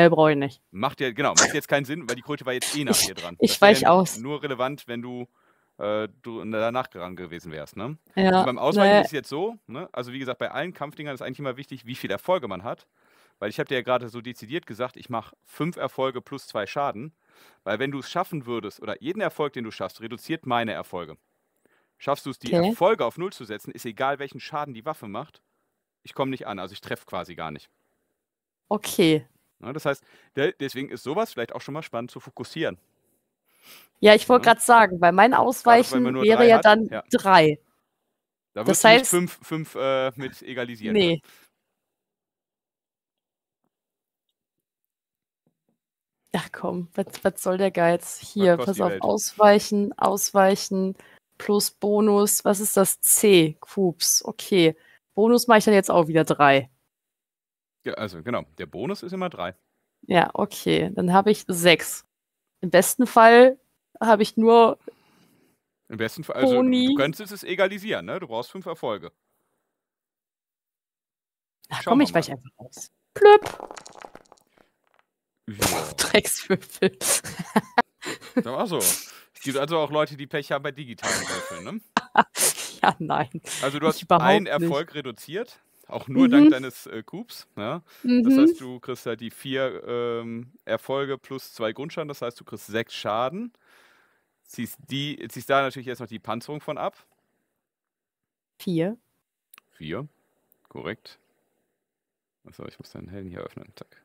Speaker 1: Nee, brauche ich nicht. Macht ja, genau, macht jetzt keinen Sinn, weil die Kröte war jetzt eh nach dir dran. Ich das weich aus. Nur relevant, wenn du, äh, du danach dran gewesen wärst. Ne? Ja, beim Ausweichen nee. ist es jetzt so, ne? also wie gesagt, bei allen Kampfdingern ist eigentlich immer wichtig, wie viele Erfolge man hat. Weil ich habe dir ja gerade so dezidiert gesagt, ich mache fünf Erfolge plus zwei Schaden. Weil wenn du es schaffen würdest, oder jeden Erfolg, den du schaffst, reduziert meine Erfolge. Schaffst du es, die okay. Erfolge auf Null zu setzen, ist egal, welchen Schaden die Waffe macht. Ich komme nicht an, also ich treffe quasi gar nicht. Okay, Ne, das heißt, deswegen ist sowas vielleicht auch schon mal spannend zu fokussieren.
Speaker 2: Ja, ich wollte ja. Ne? gerade sagen, weil mein Ausweichen Gerade, wäre ja hat, dann ja. drei. Da das heißt, fünf,
Speaker 1: fünf äh, mit egalisieren. Ne? Nee.
Speaker 2: Ach komm, was, was soll der Geiz? Hier, pass auf, Welt. ausweichen, ausweichen, plus Bonus. Was ist das? C, Kups. Okay. Bonus mache ich dann jetzt auch wieder drei.
Speaker 1: Ja, also genau, der Bonus ist immer drei.
Speaker 2: Ja, okay, dann habe ich sechs. Im besten Fall habe ich nur.
Speaker 1: Im besten Fall, also Pony. du könntest es egalisieren, ne? Du brauchst fünf Erfolge.
Speaker 2: Ach komm, ich weich einfach aus. Plüpp! Ja.
Speaker 1: Dreckswürfel. das war so. Also. Es gibt also auch Leute, die Pech haben bei digitalen Würfeln, ne? ja, nein. Also du hast einen Erfolg nicht. reduziert. Auch nur mhm. dank deines äh, Coups. Ja? Mhm. Das heißt, du kriegst halt die vier ähm, Erfolge plus zwei Grundschaden. Das heißt, du kriegst sechs Schaden. Ziehst, die, ziehst da natürlich erst noch die Panzerung von ab. Vier. Vier. Korrekt. Achso, ich muss deinen Helden hier öffnen. Zack.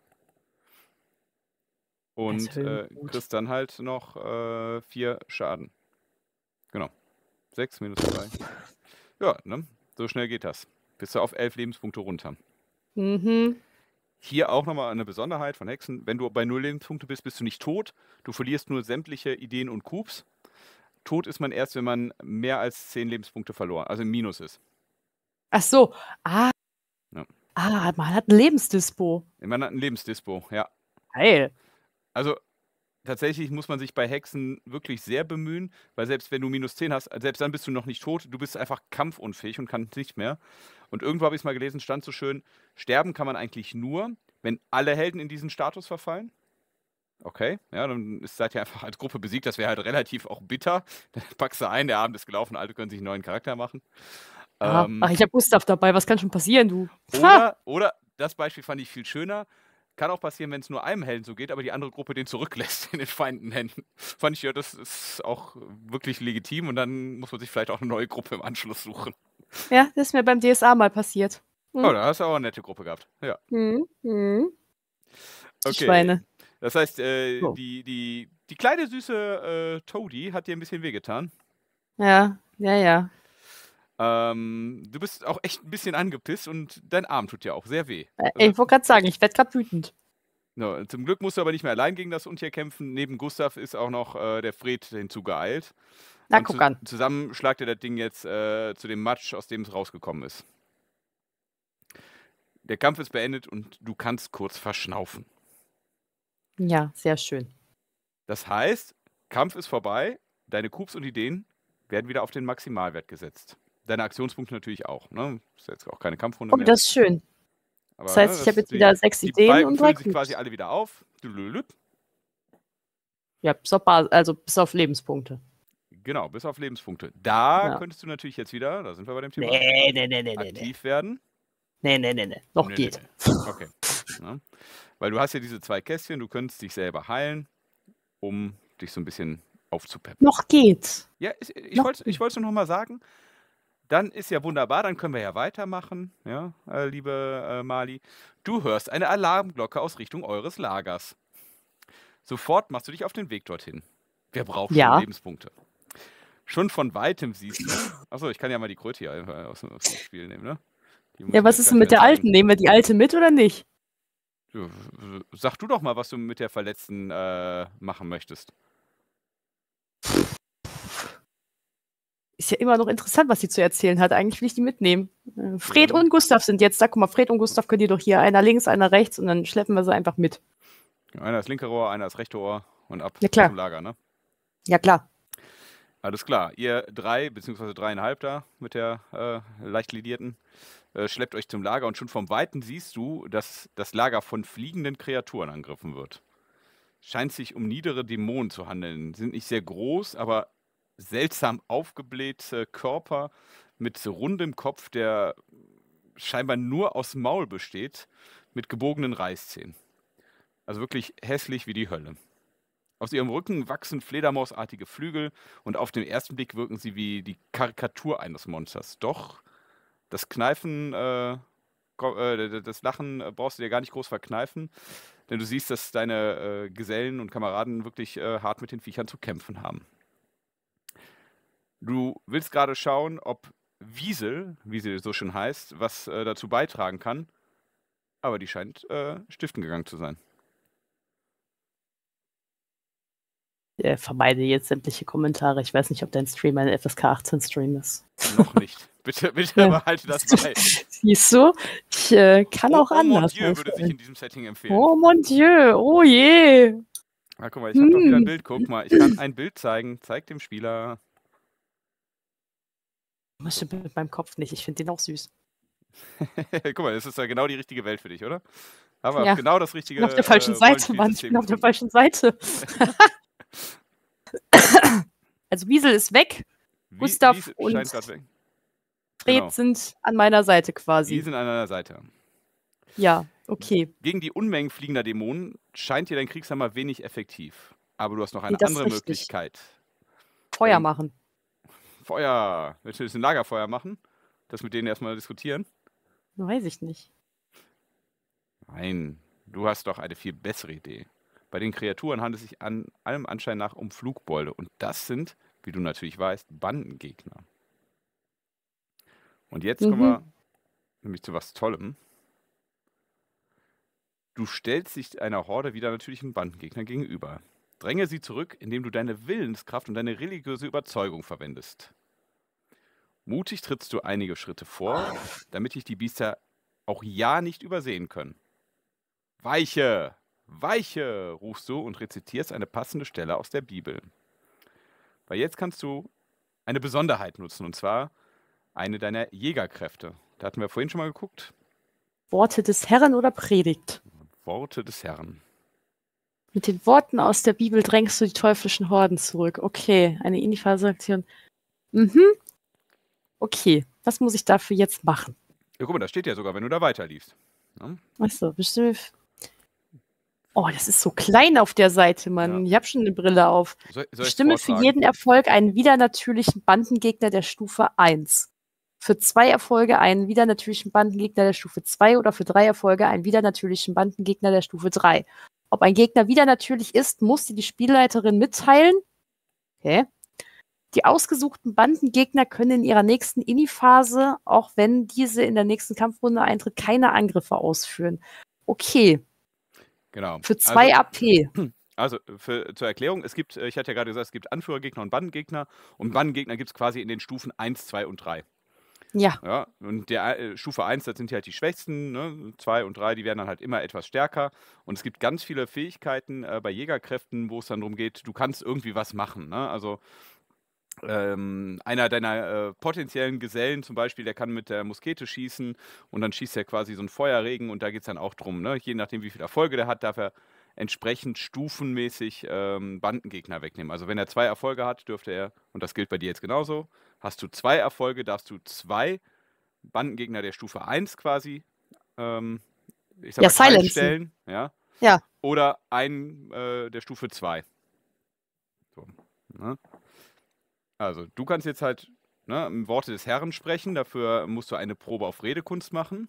Speaker 1: Und äh, kriegst dann halt noch äh, vier Schaden. Genau. Sechs minus zwei. Ja, ne? So schnell geht das. Bist du auf elf Lebenspunkte runter.
Speaker 2: Mhm.
Speaker 1: Hier auch nochmal eine Besonderheit von Hexen. Wenn du bei null Lebenspunkte bist, bist du nicht tot. Du verlierst nur sämtliche Ideen und Coups. Tot ist man erst, wenn man mehr als zehn Lebenspunkte verloren, also im Minus ist.
Speaker 2: Ach so. Ah. Ja. Ah, man hat ein Lebensdispo.
Speaker 1: Man hat ein Lebensdispo, ja. Heil. Also tatsächlich muss man sich bei Hexen wirklich sehr bemühen, weil selbst wenn du minus 10 hast, äh, selbst dann bist du noch nicht tot, du bist einfach kampfunfähig und kannst nicht mehr. Und irgendwo habe ich es mal gelesen, stand so schön, sterben kann man eigentlich nur, wenn alle Helden in diesen Status verfallen. Okay, ja, dann ist, seid ihr einfach als Gruppe besiegt, das wäre halt relativ auch bitter. Dann packst du ein, der Abend ist gelaufen, alle können sich einen neuen Charakter machen. Ah, ähm, Ach, ich habe
Speaker 2: Gustav dabei, was kann schon passieren, du? Oder,
Speaker 1: oder das Beispiel fand ich viel schöner. Kann auch passieren, wenn es nur einem Helden so geht, aber die andere Gruppe den zurücklässt in den Feinden Händen. Fand ich ja, das ist auch wirklich legitim und dann muss man sich vielleicht auch eine neue Gruppe im Anschluss suchen.
Speaker 2: Ja, das ist mir beim DSA mal passiert. Hm. Oh, da
Speaker 1: hast du auch eine nette Gruppe gehabt. Ja.
Speaker 2: Hm, hm.
Speaker 1: Okay. Schweine. Das heißt, äh, oh. die, die, die kleine süße äh, Toadie hat dir ein bisschen wehgetan.
Speaker 2: Ja, ja, ja.
Speaker 1: Ähm, du bist auch echt ein bisschen angepisst und dein Arm tut dir auch sehr weh.
Speaker 2: Äh, also ich wollte gerade sagen, ich werde gerade wütend.
Speaker 1: No, zum Glück musst du aber nicht mehr allein gegen das Untier kämpfen. Neben Gustav ist auch noch äh, der Fred hinzugeeilt. Na, und guck zu an. Zusammen schlagt er das Ding jetzt äh, zu dem Matsch, aus dem es rausgekommen ist. Der Kampf ist beendet und du kannst kurz verschnaufen.
Speaker 2: Ja, sehr schön.
Speaker 1: Das heißt, Kampf ist vorbei, deine Coups und Ideen werden wieder auf den Maximalwert gesetzt deine Aktionspunkte natürlich auch. Ne? Ist jetzt auch keine Kampfrunde. Oh, mehr. das ist schön. Aber, das heißt, ne, ich habe jetzt die, wieder sechs Ideen Balken und drei sich quasi alle wieder auf. Du,
Speaker 2: Ja, bis auf, Bas also bis auf Lebenspunkte.
Speaker 1: Genau, bis auf Lebenspunkte. Da ja. könntest du natürlich jetzt wieder, da sind wir bei dem Thema, nee, nee, nee, aktiv werden. Nee, nee, nee, nee. Noch geht. Okay. ja. Ne? Weil du hast ja diese zwei Kästchen, du könntest dich selber heilen, um dich so ein bisschen aufzupeppen.
Speaker 2: Noch geht.
Speaker 1: Ja, ich, ich wollte es nur noch mal sagen. Dann ist ja wunderbar, dann können wir ja weitermachen, ja, äh, liebe äh, Mali. Du hörst eine Alarmglocke aus Richtung eures Lagers. Sofort machst du dich auf den Weg dorthin. Wer braucht ja. Lebenspunkte? Schon von weitem siehst du. Achso, ich kann ja mal die Kröte hier äh, aus, aus dem Spiel nehmen, ne? Ja, was ist denn mit der alten?
Speaker 2: Nehmen wir die alte mit oder nicht?
Speaker 1: Sag du doch mal, was du mit der Verletzten äh, machen möchtest.
Speaker 2: ist ja immer noch interessant, was sie zu erzählen hat. Eigentlich will ich die
Speaker 1: mitnehmen. Äh, Fred und
Speaker 2: Gustav sind jetzt da. Guck mal, Fred und Gustav könnt ihr doch hier einer links, einer rechts und dann schleppen wir sie einfach mit.
Speaker 1: Einer ist linke Ohr, einer ist rechte Ohr und ab ja, klar. zum Lager, ne? Ja, klar. Alles klar. Ihr drei, beziehungsweise dreieinhalb da mit der äh, leicht lidierten, äh, schleppt euch zum Lager und schon vom Weiten siehst du, dass das Lager von fliegenden Kreaturen angegriffen wird. Scheint sich um niedere Dämonen zu handeln. Sind nicht sehr groß, aber seltsam aufgeblähte Körper mit rundem Kopf, der scheinbar nur aus Maul besteht, mit gebogenen Reißzähnen. Also wirklich hässlich wie die Hölle. Aus ihrem Rücken wachsen fledermausartige Flügel und auf den ersten Blick wirken sie wie die Karikatur eines Monsters. Doch das Kneifen, äh, äh das Lachen äh, brauchst du dir gar nicht groß verkneifen, denn du siehst, dass deine äh, Gesellen und Kameraden wirklich äh, hart mit den Viechern zu kämpfen haben. Du willst gerade schauen, ob Wiesel, wie sie so schön heißt, was äh, dazu beitragen kann. Aber die scheint äh, stiften gegangen zu sein. Ich äh, vermeide jetzt
Speaker 2: sämtliche Kommentare. Ich weiß nicht, ob dein Stream ein FSK 18 Stream ist. Noch nicht.
Speaker 1: Bitte, bitte behalte das bei.
Speaker 2: Siehst du, ich äh, kann oh, auch oh anders. Oh mon Dieu würde ich in diesem Setting empfehlen. Oh mon Dieu, oh je.
Speaker 1: Na, ah, guck mal, ich hm. habe doch wieder ein hm. Bild. Guck mal, ich kann ein Bild zeigen. Zeig dem Spieler.
Speaker 2: Muss mit meinem Kopf nicht, ich finde den auch süß.
Speaker 1: Guck mal, das ist ja genau die richtige Welt für dich, oder? Aber ja. genau das richtige. Ich bin auf der äh, falschen äh, Seite, Mann. Ich bin auf
Speaker 2: der falschen Seite. also Wiesel ist weg. Wie, Gustav und weg. Fred genau. sind an meiner Seite quasi. Die sind
Speaker 1: an deiner Seite. Ja, okay. Gegen die Unmengen fliegender Dämonen scheint dir dein Kriegshammer wenig effektiv. Aber du hast noch eine nee, andere Möglichkeit. Feuer ähm, machen. Feuer. Willst du ein Lagerfeuer machen? Das mit denen erstmal diskutieren?
Speaker 2: Weiß ich nicht.
Speaker 1: Nein, du hast doch eine viel bessere Idee. Bei den Kreaturen handelt es sich an allem Anschein nach um Flugbeule und das sind, wie du natürlich weißt, Bandengegner. Und jetzt mhm. kommen wir nämlich zu was Tollem. Du stellst dich einer Horde wieder natürlichen Bandengegner gegenüber. Dränge sie zurück, indem du deine Willenskraft und deine religiöse Überzeugung verwendest. Mutig trittst du einige Schritte vor, damit dich die Biester auch ja nicht übersehen können. Weiche, weiche, rufst du und rezitierst eine passende Stelle aus der Bibel. Weil jetzt kannst du eine Besonderheit nutzen, und zwar eine deiner Jägerkräfte. Da hatten wir vorhin schon mal geguckt.
Speaker 2: Worte des Herrn oder Predigt?
Speaker 1: Worte des Herrn.
Speaker 2: Mit den Worten aus der Bibel drängst du die teuflischen Horden zurück. Okay, eine indie aktion Mhm. Okay, was muss ich dafür jetzt machen?
Speaker 1: Ja, guck mal, das steht ja sogar, wenn du da weiterliefst. Ja.
Speaker 2: Achso, bestimmt. Oh, das ist so klein auf der Seite, Mann. Ja. Ich habe schon eine Brille auf. Soll, soll Stimme für jeden Erfolg einen widernatürlichen Bandengegner der Stufe 1. Für zwei Erfolge einen widernatürlichen Bandengegner der Stufe 2 oder für drei Erfolge einen widernatürlichen Bandengegner der Stufe 3. Ob ein Gegner wieder natürlich ist, muss sie die Spielleiterin mitteilen. Okay. Die ausgesuchten Bandengegner können in ihrer nächsten inni phase auch wenn diese in der nächsten Kampfrunde eintritt, keine Angriffe ausführen. Okay. Genau. Für also zwei also, AP.
Speaker 1: Also für, zur Erklärung, es gibt, äh, ich hatte ja gerade gesagt, es gibt Anführergegner und Bandengegner. Und Bandengegner gibt es quasi in den Stufen 1, 2 und 3. Ja. ja und der äh, Stufe 1, das sind ja halt die Schwächsten. 2 ne? und 3, die werden dann halt immer etwas stärker. Und es gibt ganz viele Fähigkeiten äh, bei Jägerkräften, wo es dann darum geht, du kannst irgendwie was machen. Ne? Also ähm, einer deiner äh, potenziellen Gesellen zum Beispiel, der kann mit der Muskete schießen und dann schießt er quasi so einen Feuerregen und da geht es dann auch drum. Ne? Je nachdem, wie viele Erfolge der hat, darf er entsprechend stufenmäßig ähm, Bandengegner wegnehmen. Also wenn er zwei Erfolge hat, dürfte er, und das gilt bei dir jetzt genauso, hast du zwei Erfolge, darfst du zwei Bandengegner der Stufe 1 quasi ähm, ich sag ja, mal, stellen. Ja? ja. Oder einen äh, der Stufe 2. So, ne? Also du kannst jetzt halt ne, Worte des Herren sprechen, dafür musst du eine Probe auf Redekunst machen.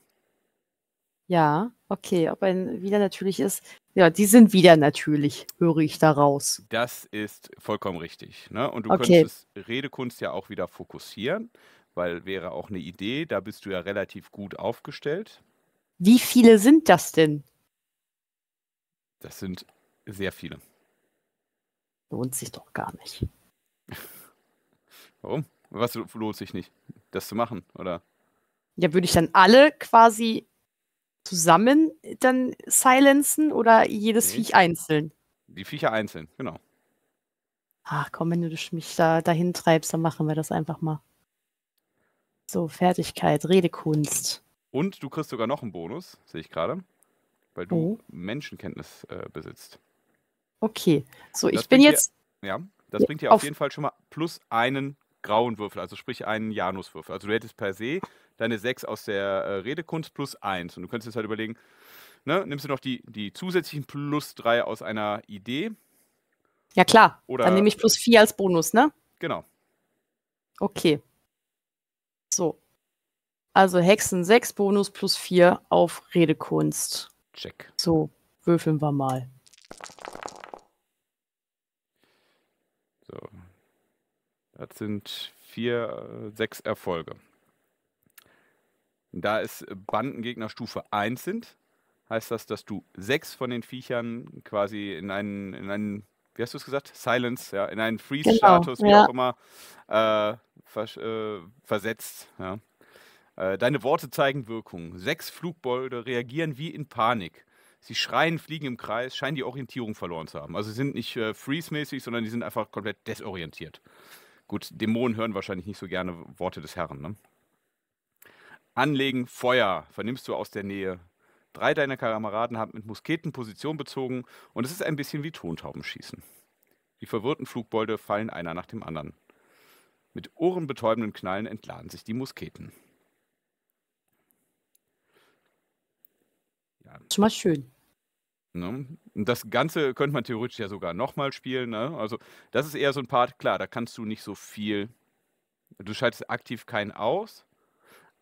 Speaker 2: Ja, okay, ob ein wieder natürlich ist. Ja, die sind wieder natürlich, höre ich daraus.
Speaker 1: Das ist vollkommen richtig. Ne? Und du okay. könntest Redekunst ja auch wieder fokussieren, weil wäre auch eine Idee, da bist du ja relativ gut aufgestellt.
Speaker 2: Wie viele sind das denn?
Speaker 1: Das sind sehr viele.
Speaker 2: Lohnt sich doch gar nicht.
Speaker 1: Warum? Was lohnt sich nicht? Das zu machen, oder?
Speaker 2: Ja, würde ich dann alle quasi zusammen dann silenzen oder jedes nee. Viech einzeln?
Speaker 1: Die Viecher einzeln, genau.
Speaker 2: Ach komm, wenn du mich da dahin treibst, dann machen wir das einfach mal. So, Fertigkeit, Redekunst.
Speaker 1: Und du kriegst sogar noch einen Bonus, sehe ich gerade, weil du oh. Menschenkenntnis äh, besitzt.
Speaker 2: Okay, so das ich bin jetzt. Dir, ja, das bringt dir auf, auf jeden
Speaker 1: Fall schon mal plus einen grauen Würfel, also sprich einen Januswürfel. Also du hättest per se deine 6 aus der äh, Redekunst plus 1. Und du könntest jetzt halt überlegen, ne, nimmst du noch die, die zusätzlichen plus 3 aus einer Idee? Ja klar, Oder dann nehme ich
Speaker 2: plus 4 als Bonus, ne? Genau. Okay. So. Also Hexen 6 Bonus plus 4 auf Redekunst. Check. So, würfeln wir mal.
Speaker 1: Das sind vier, äh, sechs Erfolge. Da es Bandengegner Stufe 1 sind, heißt das, dass du sechs von den Viechern quasi in einen, in einen wie hast du es gesagt? Silence, ja, in einen Freeze-Status, genau, wie ja. auch immer, äh, vers äh, versetzt. Ja. Äh, deine Worte zeigen Wirkung. Sechs Flugbolde reagieren wie in Panik. Sie schreien, fliegen im Kreis, scheinen die Orientierung verloren zu haben. Also sie sind nicht äh, freeze-mäßig, sondern die sind einfach komplett desorientiert. Gut, Dämonen hören wahrscheinlich nicht so gerne Worte des Herrn. Ne? Anlegen, Feuer, vernimmst du aus der Nähe. Drei deiner Kameraden haben mit Musketen Position bezogen und es ist ein bisschen wie Tontaubenschießen. Die verwirrten Flugbeute fallen einer nach dem anderen. Mit ohrenbetäubenden Knallen entladen sich die Musketen. Ja.
Speaker 2: Schon mal schön.
Speaker 1: Ne? Und das Ganze könnte man theoretisch ja sogar nochmal spielen. Ne? Also, das ist eher so ein Part, klar, da kannst du nicht so viel. Du schaltest aktiv keinen aus,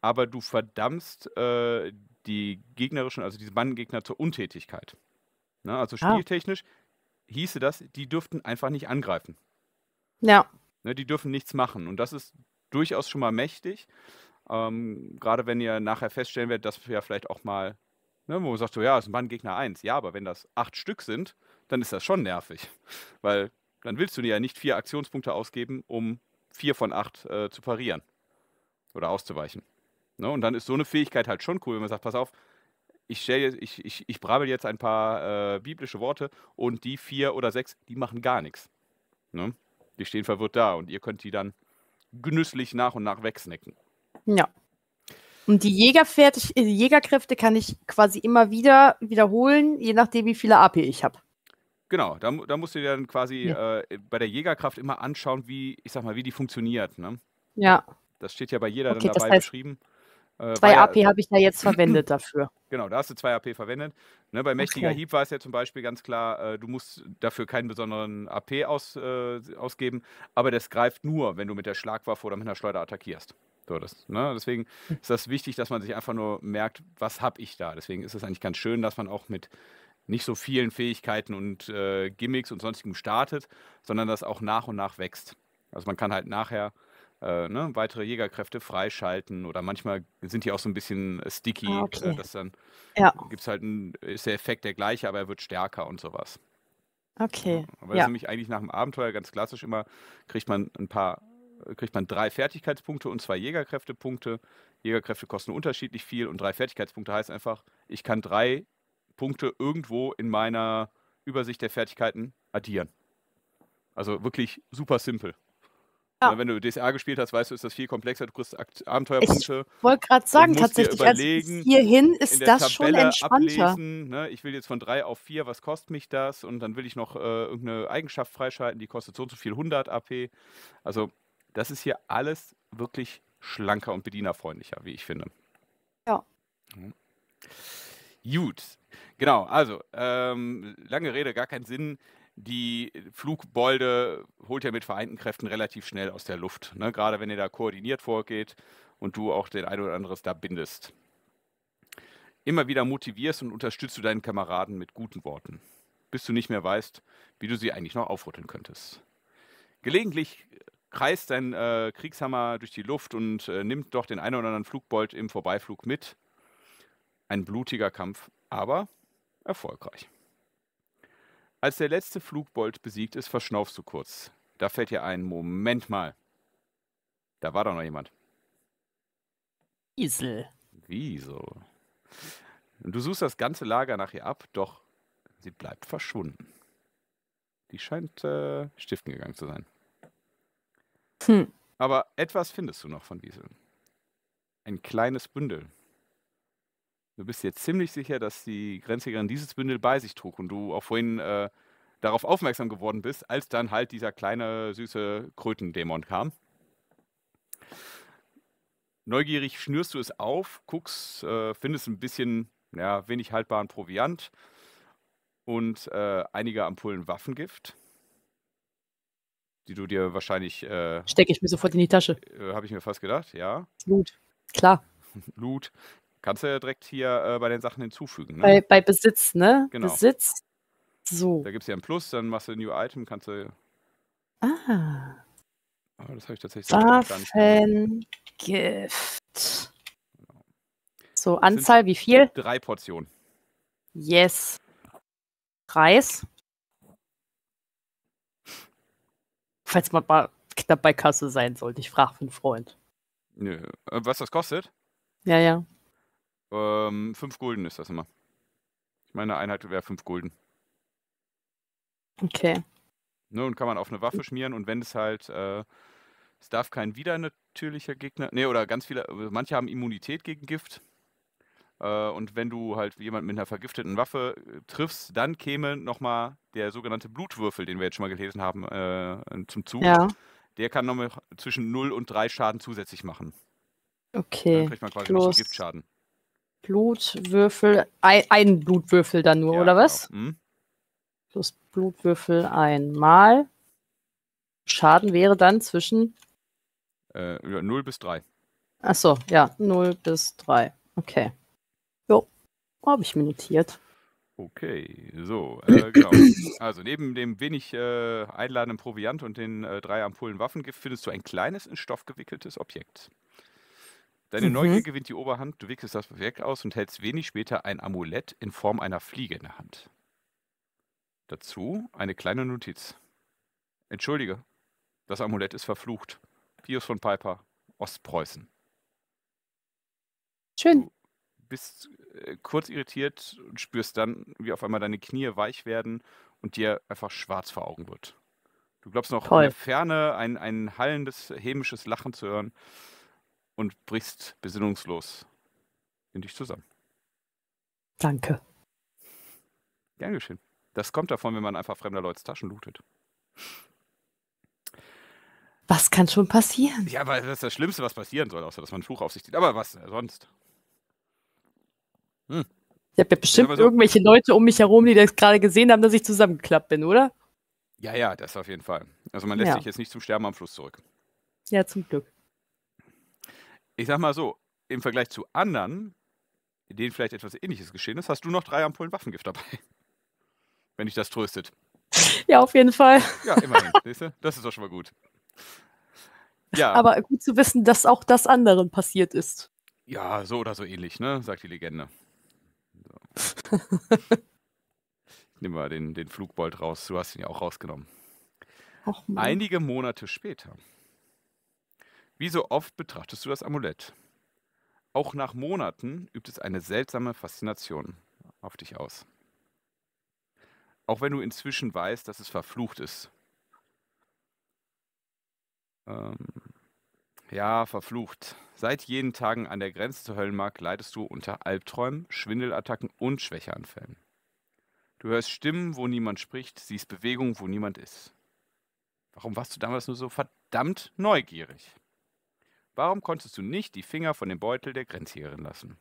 Speaker 1: aber du verdammst äh, die gegnerischen, also diese Bandengegner zur Untätigkeit. Ne? Also, ah. spieltechnisch ah. hieße das, die dürften einfach nicht angreifen. Ja. Ne, die dürfen nichts machen. Und das ist durchaus schon mal mächtig. Ähm, Gerade wenn ihr nachher feststellen werdet, dass wir vielleicht auch mal Ne, wo man sagt, so, ja, ist ein Bandgegner 1. Ja, aber wenn das acht Stück sind, dann ist das schon nervig. Weil dann willst du dir ja nicht vier Aktionspunkte ausgeben, um vier von acht äh, zu parieren oder auszuweichen. Ne, und dann ist so eine Fähigkeit halt schon cool, wenn man sagt, pass auf, ich, stell, ich, ich, ich brabbel jetzt ein paar äh, biblische Worte und die vier oder sechs, die machen gar nichts. Ne? Die stehen verwirrt da und ihr könnt die dann genüsslich nach und nach wegsnacken.
Speaker 2: Ja. Und die Jägerfertig äh, Jägerkräfte kann ich quasi immer wieder wiederholen, je nachdem, wie viele AP ich habe.
Speaker 1: Genau, da, da, musst du dir dann quasi ja. äh, bei der Jägerkraft immer anschauen, wie, ich sag mal, wie die funktioniert. Ne? Ja. Das steht ja bei jeder okay, dann dabei das heißt, beschrieben. Äh, zwei AP habe ich da jetzt verwendet dafür. Genau, da hast du zwei AP verwendet. Ne, bei mächtiger okay. Hieb war es ja zum Beispiel ganz klar, äh, du musst dafür keinen besonderen AP aus, äh, ausgeben, aber das greift nur, wenn du mit der Schlagwaffe oder mit einer Schleuder attackierst. So, das, ne? Deswegen hm. ist das wichtig, dass man sich einfach nur merkt, was habe ich da. Deswegen ist es eigentlich ganz schön, dass man auch mit nicht so vielen Fähigkeiten und äh, Gimmicks und sonstigem startet, sondern das auch nach und nach wächst. Also man kann halt nachher äh, ne, weitere Jägerkräfte freischalten oder manchmal sind die auch so ein bisschen äh, sticky, ah, äh, okay. äh, dass dann ja. gibt's halt ein, ist der Effekt der gleiche, aber er wird stärker und sowas.
Speaker 2: Okay. Ja, ne? aber das ist
Speaker 1: nämlich eigentlich nach dem Abenteuer ganz klassisch immer, kriegt man ein paar kriegt man drei Fertigkeitspunkte und zwei Jägerkräftepunkte. Jägerkräfte kosten unterschiedlich viel und drei Fertigkeitspunkte heißt einfach, ich kann drei Punkte irgendwo in meiner Übersicht der Fertigkeiten addieren. Also wirklich super simpel. Ja. Wenn du DSA gespielt hast, weißt du, ist das viel komplexer. Du kriegst Abenteuerpunkte. Ich wollte gerade sagen, tatsächlich, als also hierhin ist das Tabelle schon entspannter. Ablesen, ne? Ich will jetzt von drei auf vier, was kostet mich das? Und dann will ich noch äh, irgendeine Eigenschaft freischalten, die kostet so und so viel 100 AP. Also das ist hier alles wirklich schlanker und bedienerfreundlicher, wie ich finde. Ja. Mhm. Gut. Genau, also ähm, lange Rede, gar keinen Sinn. Die Flugbolde holt ihr mit vereinten Kräften relativ schnell aus der Luft. Ne? Gerade wenn ihr da koordiniert vorgeht und du auch den ein oder anderes da bindest. Immer wieder motivierst und unterstützt du deinen Kameraden mit guten Worten, bis du nicht mehr weißt, wie du sie eigentlich noch aufrütteln könntest. Gelegentlich kreist dein äh, Kriegshammer durch die Luft und äh, nimmt doch den einen oder anderen Flugbold im Vorbeiflug mit. Ein blutiger Kampf, aber erfolgreich. Als der letzte Flugbold besiegt ist, verschnaufst du kurz. Da fällt dir ein, Moment mal. Da war doch noch jemand. Isel. Wieso? Du suchst das ganze Lager nach ihr ab, doch sie bleibt verschwunden. Die scheint äh, stiften gegangen zu sein. Hm. Aber etwas findest du noch von Wiesel. Ein kleines Bündel. Du bist jetzt ziemlich sicher, dass die Grenzjägerin dieses Bündel bei sich trug und du auch vorhin äh, darauf aufmerksam geworden bist, als dann halt dieser kleine, süße Krötendämon kam. Neugierig schnürst du es auf, guckst, äh, findest ein bisschen ja, wenig haltbaren Proviant und äh, einige Ampullen Waffengift die du dir wahrscheinlich. Äh, Stecke ich mir sofort in die Tasche. Äh, habe ich mir fast gedacht, ja. Loot, klar. Loot. Kannst du ja direkt hier äh, bei den Sachen hinzufügen. Ne? Bei, bei, Besitz, ne? Genau. Besitz. So. Da gibt es ja ein Plus, dann machst du ein New Item, kannst du.
Speaker 2: Ah. Aber
Speaker 1: ah, das habe ich tatsächlich Waffengift.
Speaker 2: Gift. Genau. So, Anzahl, wie viel?
Speaker 1: Drei Portionen.
Speaker 2: Yes. Reis. falls man mal knapp bei Kasse sein sollte. Ich frage für einen Freund.
Speaker 1: Nö. Äh, was das kostet? Ja, ja. Ähm, fünf Gulden ist das immer. Ich meine, Einheit wäre fünf Gulden. Okay. Nun ne, kann man auf eine Waffe schmieren und wenn es halt, äh, es darf kein wieder natürlicher Gegner, Nee, oder ganz viele, manche haben Immunität gegen Gift, äh, und wenn du halt jemanden mit einer vergifteten Waffe äh, triffst, dann käme nochmal der sogenannte Blutwürfel, den wir jetzt schon mal gelesen haben, äh, äh zum Zug. Ja. Der kann nochmal zwischen 0 und 3 Schaden zusätzlich machen.
Speaker 2: Okay. Dann kriegt man quasi noch so Giftschaden. Blutwürfel, ein, ein, Blutwürfel dann nur, ja, oder was? Genau. Hm? Plus Blutwürfel einmal. Schaden wäre dann zwischen
Speaker 1: äh, 0 bis 3.
Speaker 2: Achso, ja, 0 bis 3. Okay. Habe ich mir notiert.
Speaker 1: Okay, so, äh, genau. Also neben dem wenig äh, einladenden Proviant und den äh, drei Ampullen Waffengift findest du ein kleines in Stoff gewickeltes Objekt. Deine mhm. Neugier gewinnt die Oberhand, du wickelst das Objekt aus und hältst wenig später ein Amulett in Form einer Fliege in der Hand. Dazu eine kleine Notiz. Entschuldige, das Amulett ist verflucht. Pius von Piper, Ostpreußen. Schön. Du bist äh, kurz irritiert und spürst dann, wie auf einmal deine Knie weich werden und dir einfach schwarz vor Augen wird. Du glaubst noch Toll. in der Ferne ein, ein hallendes, hämisches Lachen zu hören und brichst besinnungslos in dich zusammen. Danke. Gern geschehen. Das kommt davon, wenn man einfach fremder Leute Taschen lootet.
Speaker 2: Was kann schon passieren?
Speaker 1: Ja, aber das ist das Schlimmste, was passieren soll, außer dass man ein Fluch auf sich zieht. Aber was sonst? Ich habe ja bestimmt so
Speaker 2: irgendwelche Leute um mich herum, die das gerade gesehen haben, dass ich zusammengeklappt bin, oder?
Speaker 1: Ja, ja, das auf jeden Fall. Also man lässt ja. sich jetzt nicht zum Sterben am Fluss zurück.
Speaker 2: Ja, zum Glück.
Speaker 1: Ich sag mal so, im Vergleich zu anderen, denen vielleicht etwas ähnliches geschehen ist, hast du noch drei Ampullen Waffengift dabei. Wenn dich das tröstet.
Speaker 2: Ja, auf jeden Fall.
Speaker 1: Ja, immerhin. siehst du? Das ist doch schon mal gut. Ja. Aber
Speaker 2: gut zu wissen, dass auch das anderen passiert ist.
Speaker 1: Ja, so oder so ähnlich, ne? Sagt die Legende. Nimm mal den, den Flugbold raus. Du hast ihn ja auch rausgenommen. Och, Einige Monate später. Wie so oft betrachtest du das Amulett. Auch nach Monaten übt es eine seltsame Faszination auf dich aus. Auch wenn du inzwischen weißt, dass es verflucht ist. Ähm, ja, verflucht. Seit jeden Tagen an der Grenze zur Höllenmark leidest du unter Albträumen, Schwindelattacken und Schwächeanfällen. Du hörst Stimmen, wo niemand spricht, siehst Bewegung, wo niemand ist. Warum warst du damals nur so verdammt neugierig? Warum konntest du nicht die Finger von dem Beutel der Grenzjägerin lassen?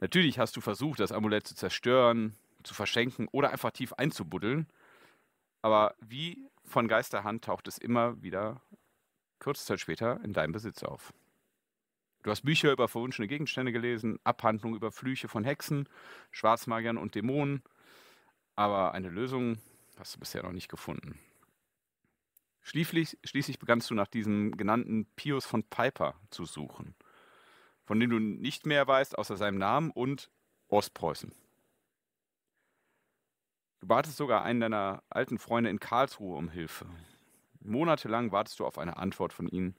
Speaker 1: Natürlich hast du versucht, das Amulett zu zerstören, zu verschenken oder einfach tief einzubuddeln, aber wie von Geisterhand taucht es immer wieder kurze Zeit später in deinem Besitz auf. Du hast Bücher über verwunschene Gegenstände gelesen, Abhandlungen über Flüche von Hexen, Schwarzmagiern und Dämonen, aber eine Lösung hast du bisher noch nicht gefunden. Schließlich, schließlich begannst du nach diesem genannten Pius von Piper zu suchen, von dem du nicht mehr weißt außer seinem Namen und Ostpreußen. Du batest sogar einen deiner alten Freunde in Karlsruhe um Hilfe, Monatelang wartest du auf eine Antwort von ihnen.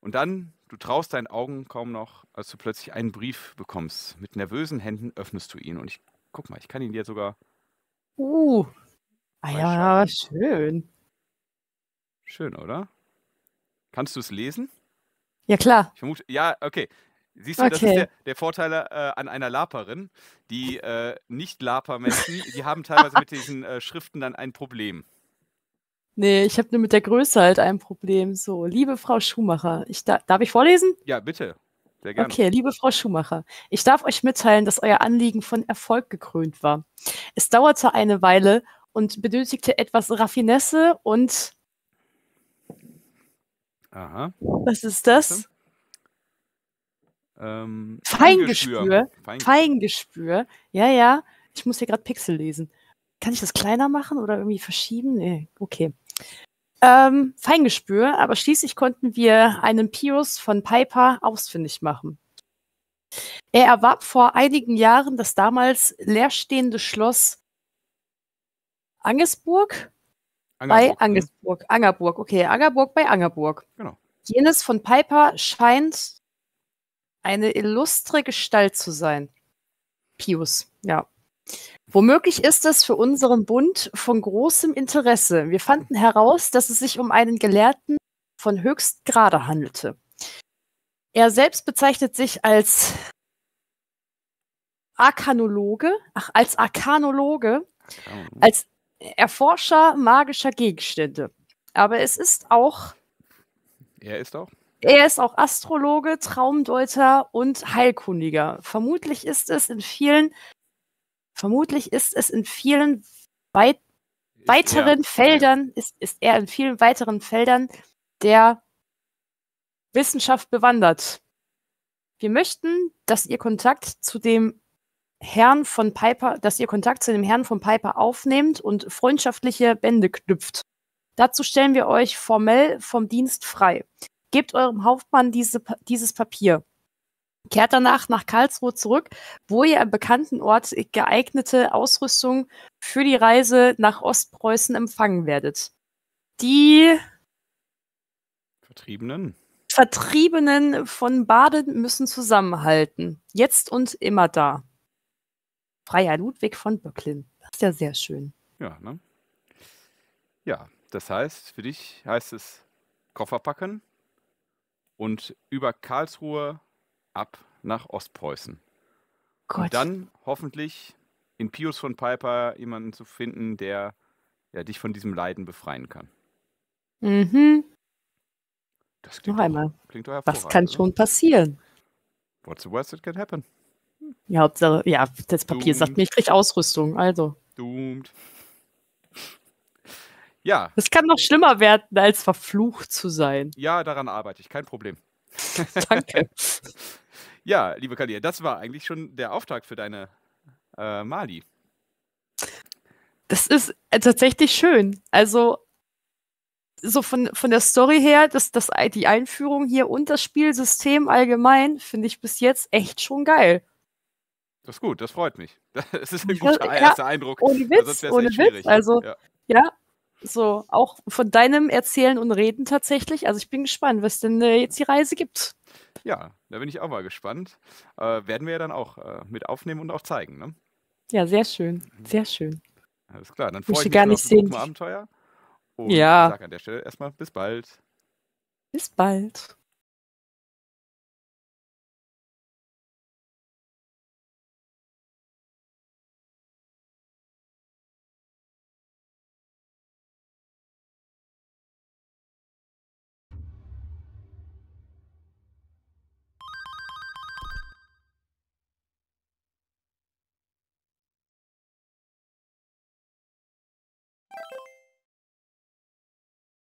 Speaker 1: Und dann, du traust deinen Augen kaum noch, als du plötzlich einen Brief bekommst. Mit nervösen Händen öffnest du ihn. Und ich, guck mal, ich kann ihn dir sogar.
Speaker 2: Uh. Ah ja, schön.
Speaker 1: Schön, oder? Kannst du es lesen? Ja, klar. Ich vermute, ja, okay. Siehst du, okay. das ist der, der Vorteil äh, an einer Laperin. Die äh, Nicht-Laper-Menschen, die haben teilweise mit diesen äh, Schriften dann ein Problem.
Speaker 2: Nee, ich habe nur mit der Größe halt ein Problem. So, liebe Frau Schumacher, ich da, darf ich vorlesen?
Speaker 1: Ja, bitte. Sehr gerne. Okay,
Speaker 2: liebe Frau Schumacher, ich darf euch mitteilen, dass euer Anliegen von Erfolg gekrönt war. Es dauerte eine Weile und benötigte etwas Raffinesse und.
Speaker 1: Aha. Was ist das? Ähm, Feingespür. Feingespür.
Speaker 2: Feingespür. Ja, ja. Ich muss hier gerade Pixel lesen. Kann ich das kleiner machen oder irgendwie verschieben? Nee, okay. Ähm, Feingespür, aber schließlich konnten wir einen Pius von Piper ausfindig machen. Er erwarb vor einigen Jahren das damals leerstehende Schloss Angesburg Angerburg. bei Angesburg, Angerburg, okay, Angerburg bei Angerburg. Genau. Jenes von Piper scheint eine illustre Gestalt zu sein. Pius, ja. Womöglich ist es für unseren Bund von großem Interesse. Wir fanden heraus, dass es sich um einen Gelehrten von höchstem Grade handelte. Er selbst bezeichnet sich als Arkanologe, ach, als Arkanologe, als Erforscher magischer Gegenstände. Aber es ist auch. Er ist auch? Er ist auch Astrologe, Traumdeuter und Heilkundiger. Vermutlich ist es in vielen Vermutlich ist es in vielen weit weiteren ja. Feldern, ist, ist er in vielen weiteren Feldern der Wissenschaft bewandert. Wir möchten, dass ihr Kontakt zu dem Herrn von Piper, dass ihr Kontakt zu dem Herrn von Piper aufnehmt und freundschaftliche Bände knüpft. Dazu stellen wir euch formell vom Dienst frei. Gebt eurem Hauptmann diese, dieses Papier kehrt danach nach Karlsruhe zurück, wo ihr am bekannten Ort geeignete Ausrüstung für die Reise nach Ostpreußen empfangen werdet. Die
Speaker 1: Vertriebenen.
Speaker 2: Vertriebenen von Baden müssen zusammenhalten. Jetzt und immer da. Freier Ludwig von Böcklin. Das ist ja sehr schön.
Speaker 1: Ja, ne? Ja, das heißt, für dich heißt es Koffer packen und über Karlsruhe ab nach Ostpreußen. Gott. Und dann hoffentlich in Pius von Piper jemanden zu finden, der ja, dich von diesem Leiden befreien kann.
Speaker 2: Mhm. Das klingt Noch doch, einmal. Klingt doch Was kann oder? schon passieren?
Speaker 1: What's the worst that can happen?
Speaker 2: Ja, Hauptsache, ja, das Papier Doomed. sagt mir, ich kriege Ausrüstung, also.
Speaker 1: Doomed. Ja. Es kann noch schlimmer werden, als verflucht zu sein. Ja, daran arbeite ich, kein Problem. Danke. Ja, liebe Kalia, das war eigentlich schon der Auftrag für deine äh, Mali.
Speaker 2: Das ist äh, tatsächlich schön. Also so von, von der Story her, dass das, die Einführung hier und das Spielsystem allgemein finde ich bis jetzt echt schon geil.
Speaker 1: Das ist gut, das freut mich. Das ist ein guter ja, erster Eindruck. Ohne also, Witz, ohne Witz. Also, ja.
Speaker 2: ja. so auch von deinem Erzählen und Reden tatsächlich. Also ich bin gespannt, was denn äh, jetzt die Reise gibt.
Speaker 1: Ja, da bin ich auch mal gespannt. Äh, werden wir ja dann auch äh, mit aufnehmen und auch zeigen, ne?
Speaker 2: Ja, sehr schön, mhm. sehr schön. Alles klar, dann freue ich mich gar nicht sehen. Abenteuer.
Speaker 1: Und ja. sage an der Stelle erstmal bis bald. Bis bald.